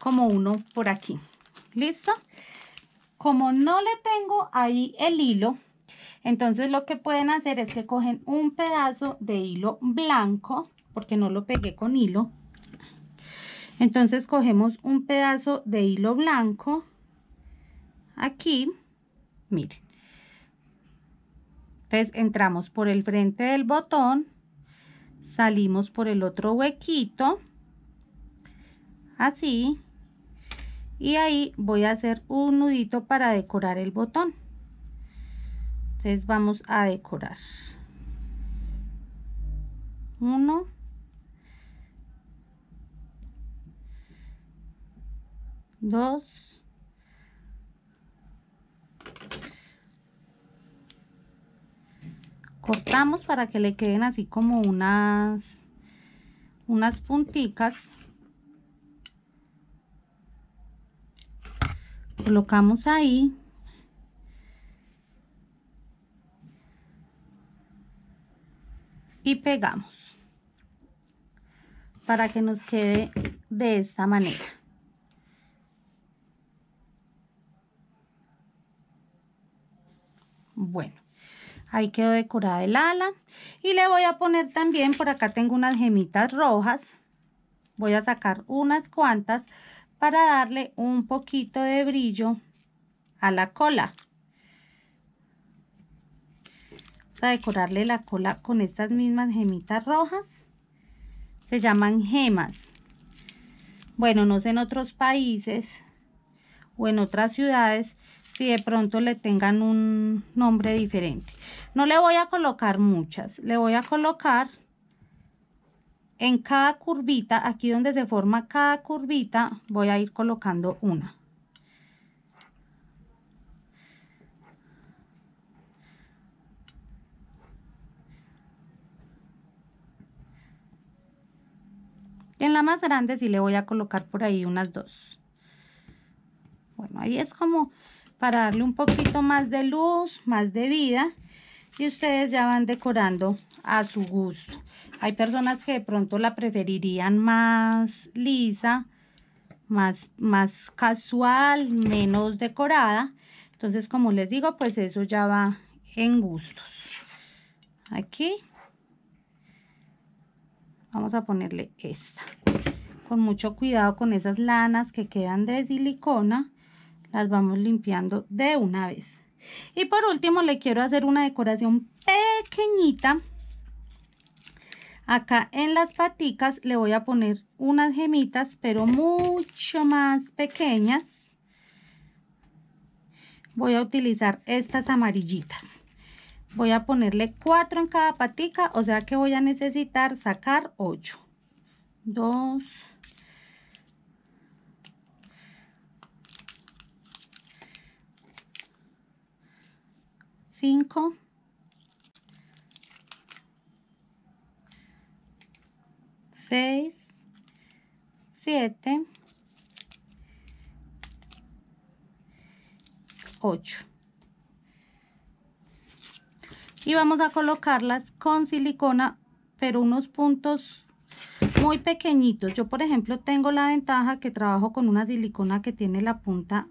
como uno por aquí. ¿Listo? Como no le tengo ahí el hilo, entonces lo que pueden hacer es que cogen un pedazo de hilo blanco porque no lo pegué con hilo. Entonces cogemos un pedazo de hilo blanco aquí, miren. Entonces entramos por el frente del botón, salimos por el otro huequito, así, y ahí voy a hacer un nudito para decorar el botón. Entonces vamos a decorar. Uno. Dos. cortamos para que le queden así como unas unas punticas colocamos ahí y pegamos para que nos quede de esta manera Bueno, ahí quedó decorada el ala. Y le voy a poner también, por acá tengo unas gemitas rojas. Voy a sacar unas cuantas para darle un poquito de brillo a la cola. Vamos a decorarle la cola con estas mismas gemitas rojas. Se llaman gemas. Bueno, no sé en otros países o en otras ciudades si de pronto le tengan un nombre diferente. No le voy a colocar muchas, le voy a colocar en cada curvita, aquí donde se forma cada curvita, voy a ir colocando una. En la más grande sí le voy a colocar por ahí unas dos. Bueno, ahí es como para darle un poquito más de luz, más de vida y ustedes ya van decorando a su gusto. Hay personas que de pronto la preferirían más lisa, más, más casual, menos decorada. Entonces, como les digo, pues eso ya va en gustos. Aquí vamos a ponerle esta. Con mucho cuidado con esas lanas que quedan de silicona las vamos limpiando de una vez. Y por último le quiero hacer una decoración pequeñita. Acá en las paticas le voy a poner unas gemitas, pero mucho más pequeñas. Voy a utilizar estas amarillitas. Voy a ponerle cuatro en cada patica, o sea que voy a necesitar sacar ocho dos 5 6 7 8 y vamos a colocarlas con silicona pero unos puntos muy pequeñitos yo por ejemplo tengo la ventaja que trabajo con una silicona que tiene la punta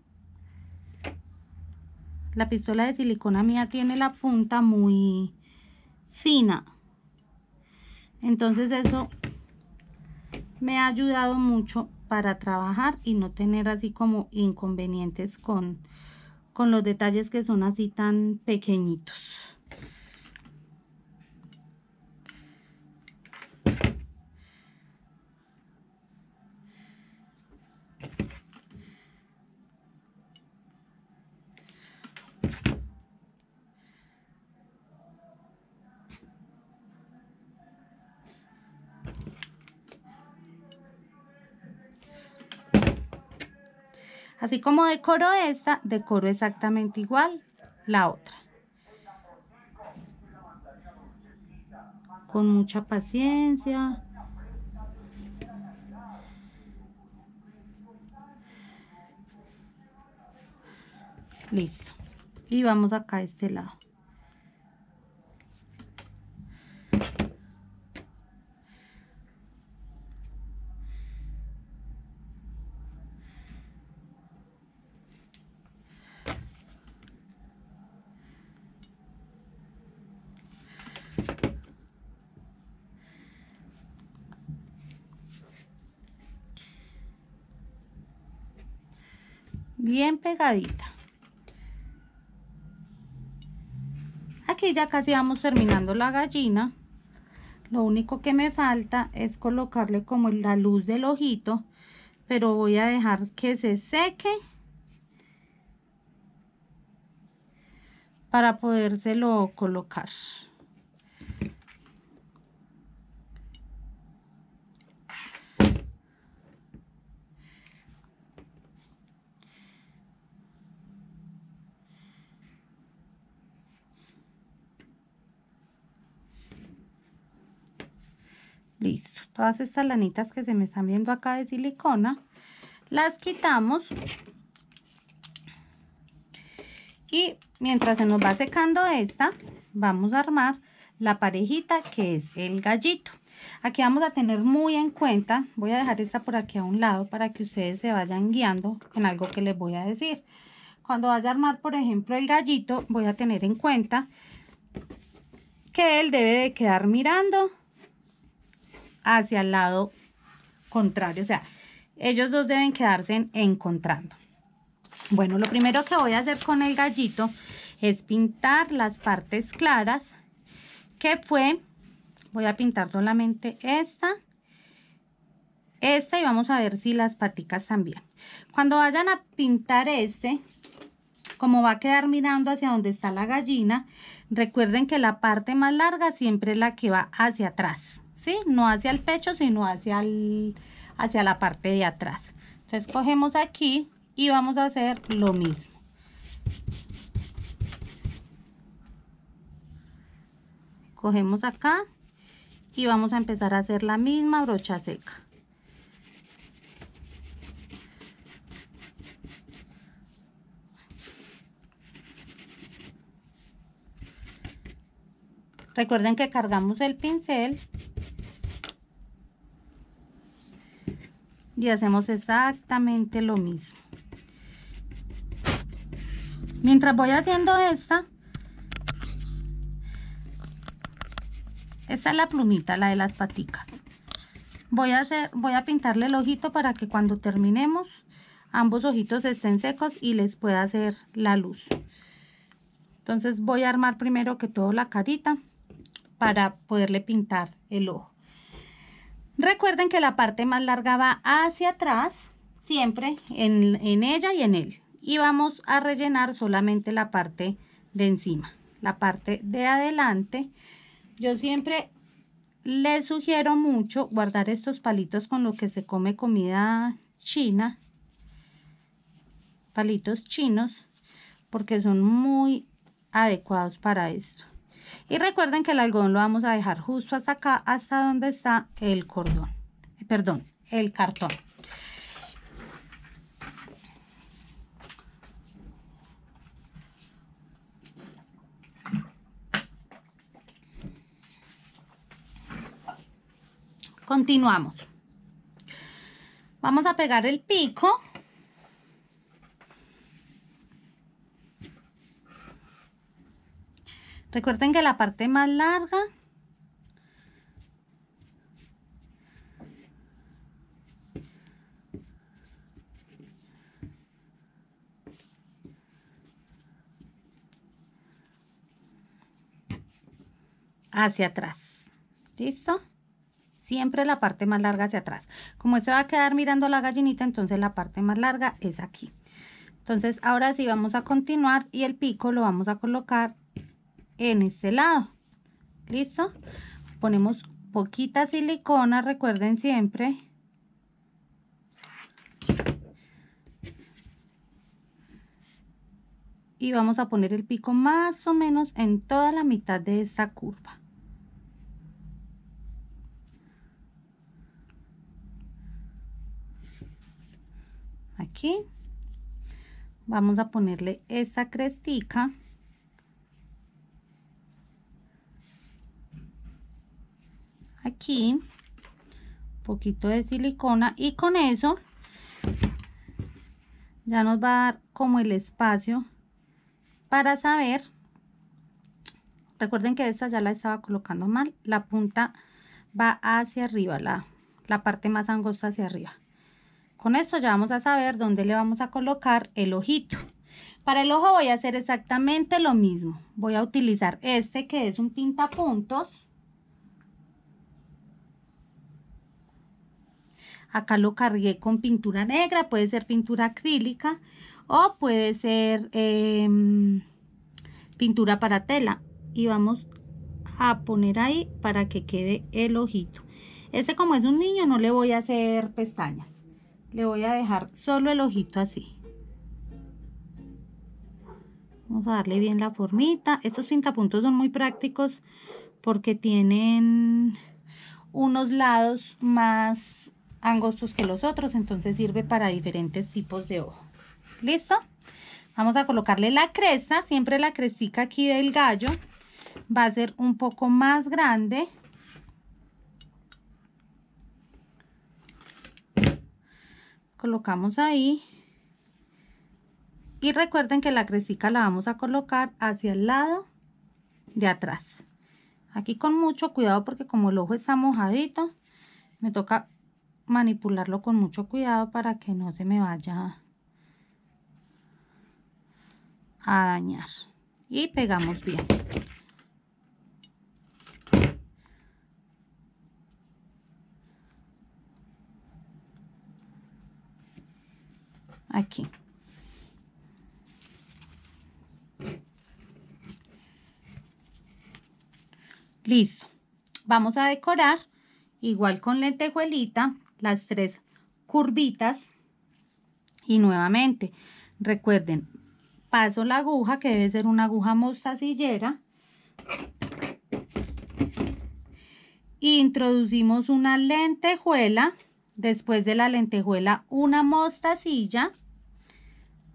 la pistola de silicona mía tiene la punta muy fina. Entonces eso me ha ayudado mucho para trabajar y no tener así como inconvenientes con, con los detalles que son así tan pequeñitos. Así como decoro esta, decoro exactamente igual la otra. Con mucha paciencia. Listo. Y vamos acá a este lado. pegadita. Aquí ya casi vamos terminando la gallina. Lo único que me falta es colocarle como la luz del ojito, pero voy a dejar que se seque para podérselo colocar. Listo. Todas estas lanitas que se me están viendo acá de silicona, las quitamos. Y mientras se nos va secando esta, vamos a armar la parejita que es el gallito. Aquí vamos a tener muy en cuenta, voy a dejar esta por aquí a un lado para que ustedes se vayan guiando en algo que les voy a decir. Cuando vaya a armar, por ejemplo, el gallito, voy a tener en cuenta que él debe de quedar mirando hacia el lado contrario. O sea, ellos dos deben quedarse encontrando. Bueno, lo primero que voy a hacer con el gallito es pintar las partes claras, que fue, voy a pintar solamente esta, esta y vamos a ver si las paticas también. Cuando vayan a pintar este, como va a quedar mirando hacia donde está la gallina, recuerden que la parte más larga siempre es la que va hacia atrás. ¿sí? No hacia el pecho, sino hacia, hacia la parte de atrás. Entonces cogemos aquí y vamos a hacer lo mismo. Cogemos acá y vamos a empezar a hacer la misma brocha seca. Recuerden que cargamos el pincel y hacemos exactamente lo mismo mientras voy haciendo esta esta es la plumita la de las paticas voy a hacer voy a pintarle el ojito para que cuando terminemos ambos ojitos estén secos y les pueda hacer la luz entonces voy a armar primero que todo la carita para poderle pintar el ojo Recuerden que la parte más larga va hacia atrás, siempre en, ella y en él. Y vamos a rellenar solamente la parte de encima, la parte de adelante. Yo siempre les sugiero mucho guardar estos palitos con lo que se come comida china, palitos chinos, porque son muy adecuados para esto. Y recuerden que el algodón lo vamos a dejar justo hasta acá, hasta donde está el cordón, eh, perdón, el cartón. Continuamos. Vamos a pegar el pico Recuerden que la parte más larga hacia atrás. ¿Listo? Siempre la parte más larga hacia atrás. Como se va a quedar mirando la gallinita, entonces la parte más larga es aquí. Entonces ahora sí vamos a continuar y el pico lo vamos a colocar en este lado. ¿Listo? Ponemos poquita silicona, recuerden siempre. Y vamos a poner el pico más o menos en toda la mitad de esta curva. Aquí vamos a ponerle esa crestica aquí un poquito de silicona y con eso ya nos va a dar como el espacio para saber recuerden que esta ya la estaba colocando mal la punta va hacia arriba la, la parte más angosta hacia arriba con esto ya vamos a saber dónde le vamos a colocar el ojito para el ojo voy a hacer exactamente lo mismo voy a utilizar este que es un pintapuntos Acá lo cargué con pintura negra, puede ser pintura acrílica o puede ser em, pintura para tela. Y vamos a poner ahí para que quede el ojito. Ese como es un niño no le voy a hacer pestañas. Le voy a dejar solo el ojito así. Vamos a darle bien la formita. Estos pintapuntos son muy prácticos porque tienen unos lados más angostos que los otros, entonces sirve para diferentes tipos de ojo. ¿Listo? Vamos a colocarle la cresta, siempre la crestica aquí del gallo va a ser un poco más grande. Colocamos ahí. Y recuerden que la crestica la vamos a colocar hacia el lado de atrás. Aquí con mucho cuidado porque como el ojo está mojadito, me toca manipularlo con mucho cuidado para que no se me vaya a dañar y pegamos bien aquí listo vamos a decorar igual con lentejuelita las tres curvitas y nuevamente recuerden paso la aguja que debe ser una aguja mostacillera introducimos una lentejuela después de la lentejuela una mostacilla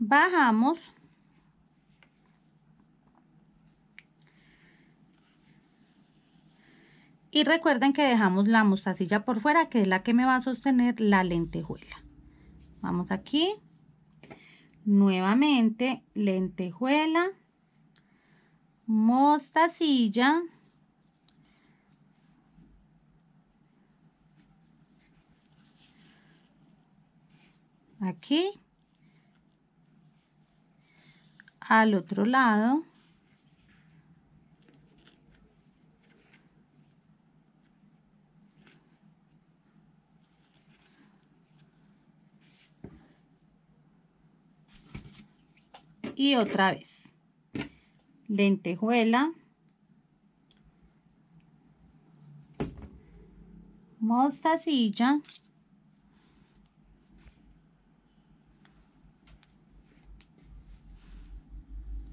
bajamos Y recuerden que dejamos la mostacilla por fuera, que es la que me va a sostener la lentejuela. Vamos aquí. Nuevamente, lentejuela, mostacilla. Aquí. Al otro lado. y otra vez. Lentejuela. Mostacilla.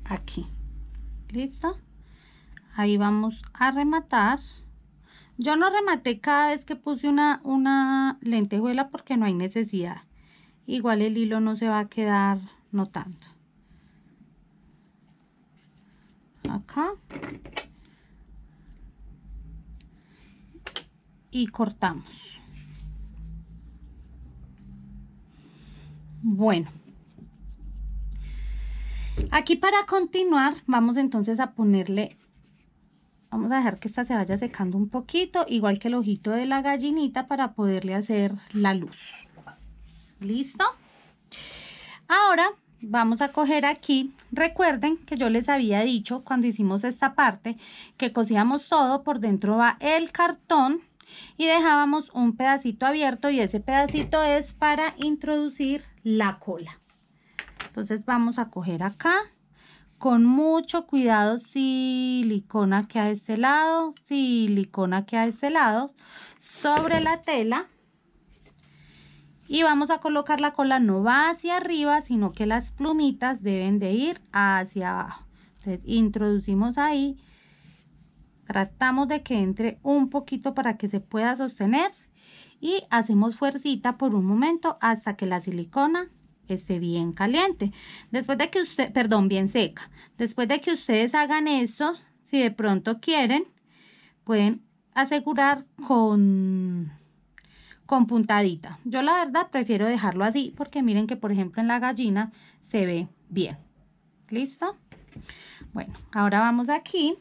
Aquí. ¿Listo? Ahí vamos a rematar. Yo no rematé cada vez que puse una, una lentejuela porque no hay necesidad. Igual el hilo no se va a quedar notando. acá y cortamos bueno aquí para continuar vamos entonces a ponerle vamos a dejar que esta se vaya secando un poquito igual que el ojito de la gallinita para poderle hacer la luz listo ahora vamos a coger aquí, recuerden que yo les había dicho cuando hicimos esta parte que cosíamos todo, por dentro va el cartón y dejábamos un pedacito abierto y ese pedacito es para introducir la cola. Entonces vamos a coger acá con mucho cuidado silicona que a este lado, silicona que a este lado sobre la tela y vamos a colocar la cola, no va hacia arriba, sino que las plumitas deben de ir hacia abajo. Entonces introducimos ahí, tratamos de que entre un poquito para que se pueda sostener y hacemos fuercita por un momento hasta que la silicona esté bien caliente. Después de que usted, perdón, bien seca. Después de que ustedes hagan eso, si de pronto quieren, pueden asegurar con con puntadita. Yo la verdad prefiero dejarlo así porque miren que por ejemplo en la gallina se ve bien. ¿Listo? Bueno, ahora vamos aquí.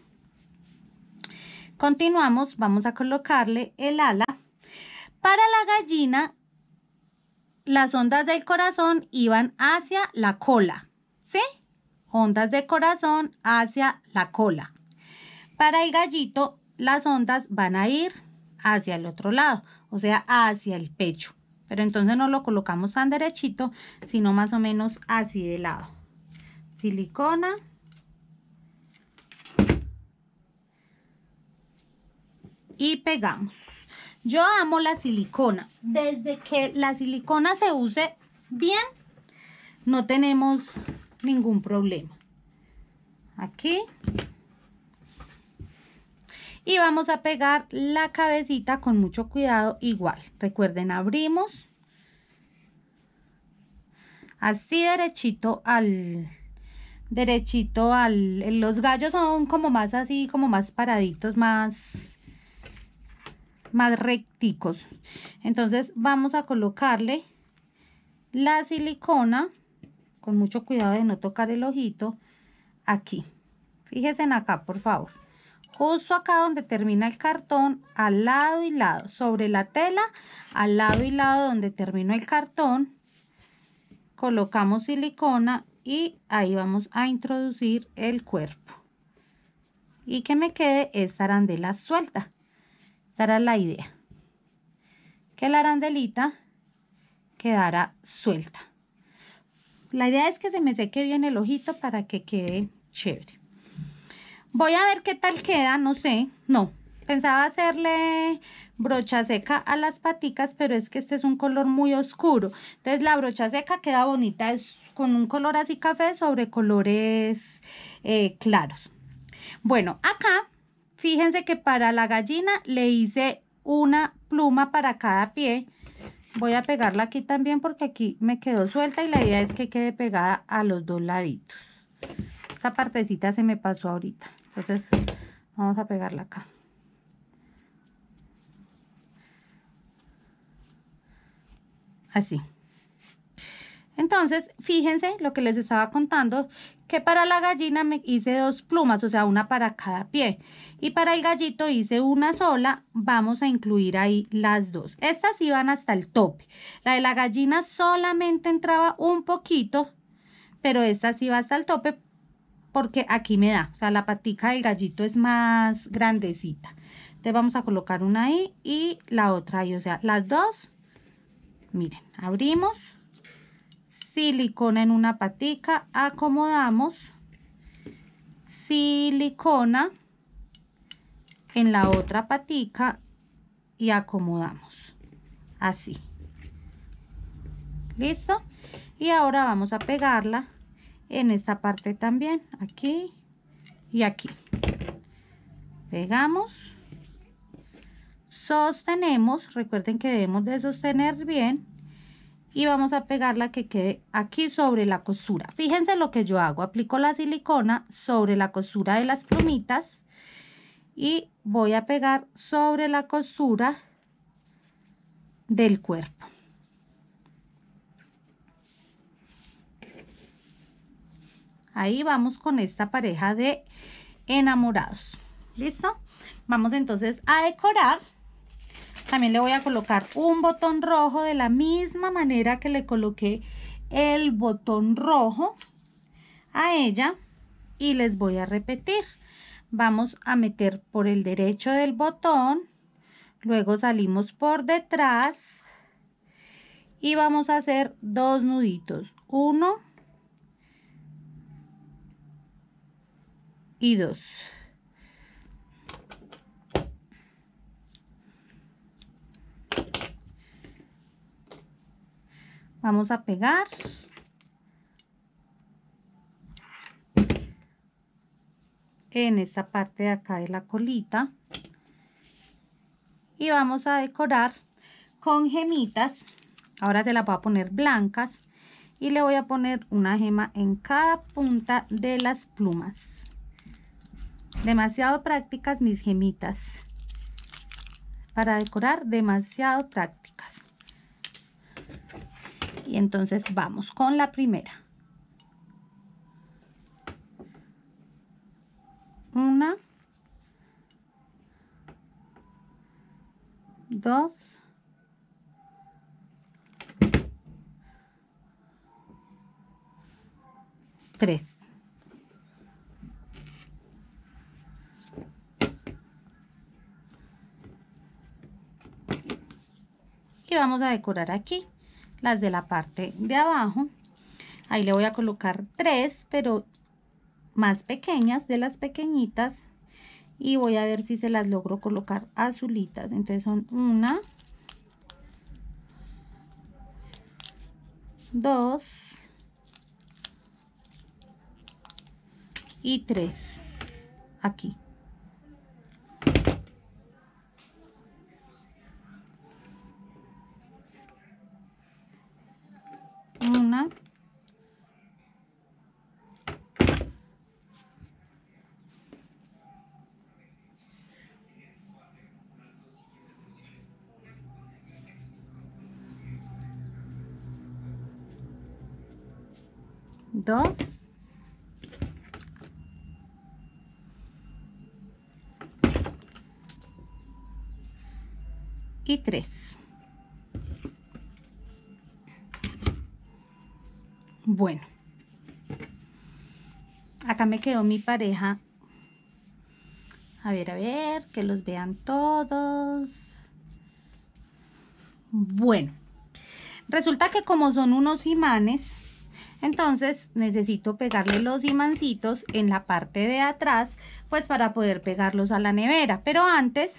Continuamos, vamos a colocarle el ala. Para la gallina, las ondas del corazón iban hacia la cola, ¿sí? Ondas de corazón hacia la cola. Para el gallito, las ondas van a ir hacia el otro lado o sea, hacia el pecho. Pero entonces no lo colocamos tan derechito, sino más o menos así de lado. Silicona. Y pegamos. Yo amo la silicona. Desde que la silicona se use bien, no tenemos ningún problema. Aquí y vamos a pegar la cabecita con mucho cuidado igual. Recuerden, abrimos así derechito al derechito al los gallos son como más así como más paraditos más más recticos entonces vamos a colocarle la silicona con mucho cuidado de no tocar el ojito aquí fíjense en acá por favor justo acá donde termina el cartón, al lado y lado, sobre la tela, al lado y lado donde terminó el cartón, colocamos silicona y ahí vamos a introducir el cuerpo. Y que me quede esta arandela suelta. Esta la idea. Que la arandelita quedara suelta. La idea es que se me seque bien el ojito para que quede chévere. Voy a ver qué tal queda, no sé, no. Pensaba hacerle brocha seca a las paticas, pero es que este es un color muy oscuro. Entonces la brocha seca queda bonita, es con un color así café sobre colores eh, claros. Bueno, acá, fíjense que para la gallina le hice una pluma para cada pie. Voy a pegarla aquí también porque aquí me quedó suelta y la idea es que quede pegada a los dos laditos. Esa partecita se me pasó ahorita. Entonces vamos a pegarla acá. Así. Entonces, fíjense lo que les estaba contando, que para la gallina me hice dos plumas, o sea, una para cada pie. Y para el gallito hice una sola, vamos a incluir ahí las dos. Estas iban hasta el tope. La de la gallina solamente entraba un poquito, pero esta sí va hasta el tope porque aquí me da, o sea, la patica del gallito es más grandecita. Entonces vamos a colocar una ahí y la otra ahí, o sea, las dos, miren, abrimos, silicona en una patica, acomodamos, silicona en la otra patica y acomodamos, así. ¿Listo? Y ahora vamos a pegarla en esta parte también aquí y aquí pegamos sostenemos recuerden que debemos de sostener bien y vamos a pegar la que quede aquí sobre la costura fíjense lo que yo hago aplico la silicona sobre la costura de las plumitas y voy a pegar sobre la costura del cuerpo Ahí vamos con esta pareja de enamorados. ¿Listo? Vamos entonces a decorar. También le voy a colocar un botón rojo de la misma manera que le coloqué el botón rojo a ella. Y les voy a repetir. Vamos a meter por el derecho del botón. Luego salimos por detrás. Y vamos a hacer dos nuditos. Uno y dos. Vamos a pegar. En esta parte de acá de la colita. Y vamos a decorar con gemitas. Ahora se las voy a poner blancas. Y le voy a poner una gema en cada punta de las plumas. Demasiado prácticas mis gemitas. Para decorar, demasiado prácticas. Y entonces vamos con la primera. Una. Dos. Tres. vamos a decorar aquí las de la parte de abajo ahí le voy a colocar tres pero más pequeñas de las pequeñitas y voy a ver si se las logro colocar azulitas entonces son una dos y tres aquí una dos y tres Bueno, acá me quedó mi pareja. A ver, a ver, que los vean todos. Bueno, resulta que como son unos imanes, entonces necesito pegarle los imancitos en la parte de atrás, pues para poder pegarlos a la nevera. Pero antes,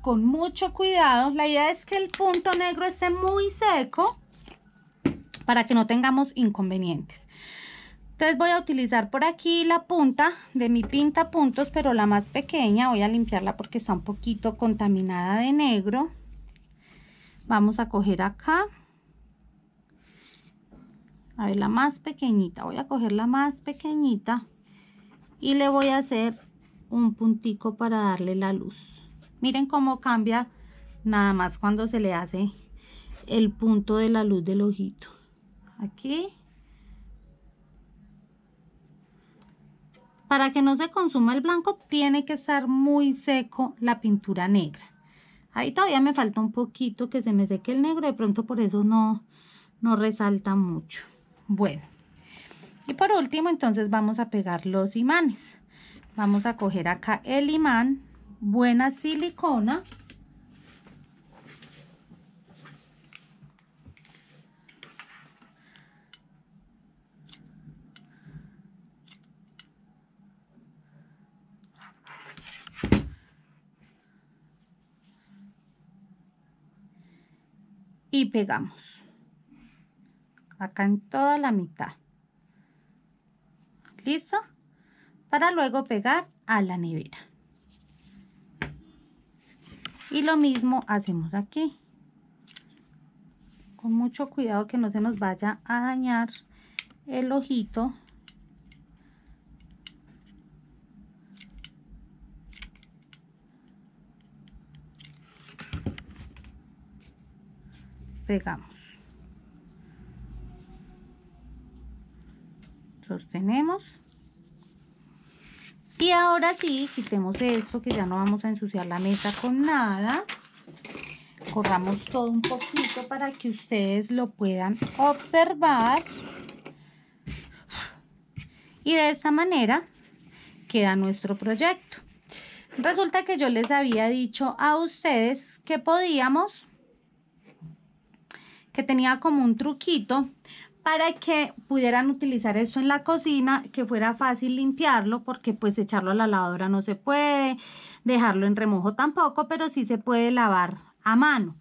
con mucho cuidado, la idea es que el punto negro esté muy seco para que no tengamos inconvenientes. Entonces voy a utilizar por aquí la punta de mi pinta puntos, pero la más pequeña. Voy a limpiarla porque está un poquito contaminada de negro. Vamos a coger acá. A ver, la más pequeñita. Voy a coger la más pequeñita. Y le voy a hacer un puntico para darle la luz. Miren cómo cambia nada más cuando se le hace el punto de la luz del ojito aquí para que no se consuma el blanco tiene que estar muy seco la pintura negra ahí todavía me falta un poquito que se me seque el negro de pronto por eso no no resalta mucho bueno y por último entonces vamos a pegar los imanes vamos a coger acá el imán buena silicona y pegamos acá en toda la mitad listo para luego pegar a la nevera y lo mismo hacemos aquí con mucho cuidado que no se nos vaya a dañar el ojito pegamos sostenemos y ahora sí quitemos esto que ya no vamos a ensuciar la mesa con nada corramos todo un poquito para que ustedes lo puedan observar y de esta manera queda nuestro proyecto resulta que yo les había dicho a ustedes que podíamos que tenía como un truquito para que pudieran utilizar esto en la cocina, que fuera fácil limpiarlo, porque pues echarlo a la lavadora no se puede, dejarlo en remojo tampoco, pero sí se puede lavar a mano.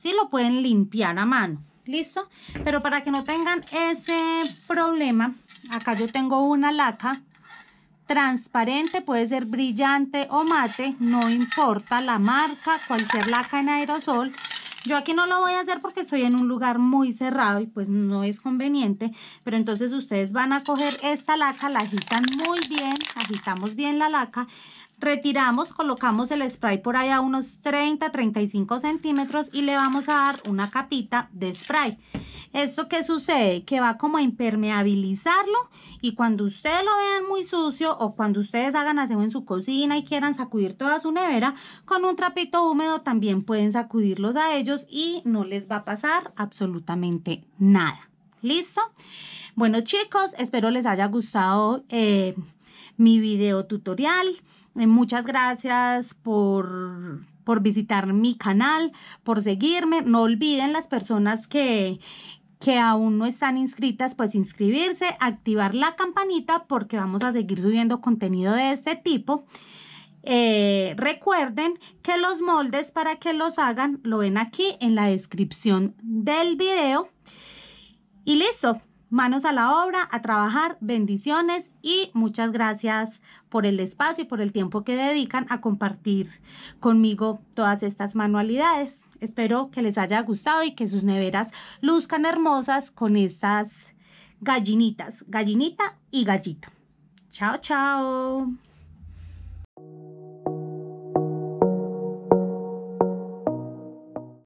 Sí lo pueden limpiar a mano, ¿listo? Pero para que no tengan ese problema, acá yo tengo una laca transparente, puede ser brillante o mate, no importa la marca, cualquier laca en aerosol, yo aquí no lo voy a hacer porque estoy en un lugar muy cerrado y pues no es conveniente, pero entonces ustedes van a coger esta laca, la agitan muy bien, agitamos bien la laca, retiramos, colocamos el spray por ahí a unos 30, 35 centímetros y le vamos a dar una capita de spray. ¿Esto qué sucede? Que va como a impermeabilizarlo y cuando ustedes lo vean muy sucio o cuando ustedes hagan aseo en su cocina y quieran sacudir toda su nevera, con un trapito húmedo también pueden sacudirlos a ellos y no les va a pasar absolutamente nada. ¿Listo? Bueno chicos, espero les haya gustado eh, mi video tutorial. Eh, muchas gracias por, visitar mi canal, por seguirme. No olviden las personas que, que aún no están inscritas, pues inscribirse, activar la campanita porque vamos a seguir subiendo contenido de este tipo. Eh, recuerden que los moldes para que los hagan lo ven aquí en la descripción del video. Y listo, manos a la obra, a trabajar, bendiciones y muchas gracias por el espacio y por el tiempo que dedican a compartir conmigo todas estas manualidades. Espero que les haya gustado y que sus neveras luzcan hermosas con estas gallinitas, gallinita y gallito. Chao, chao.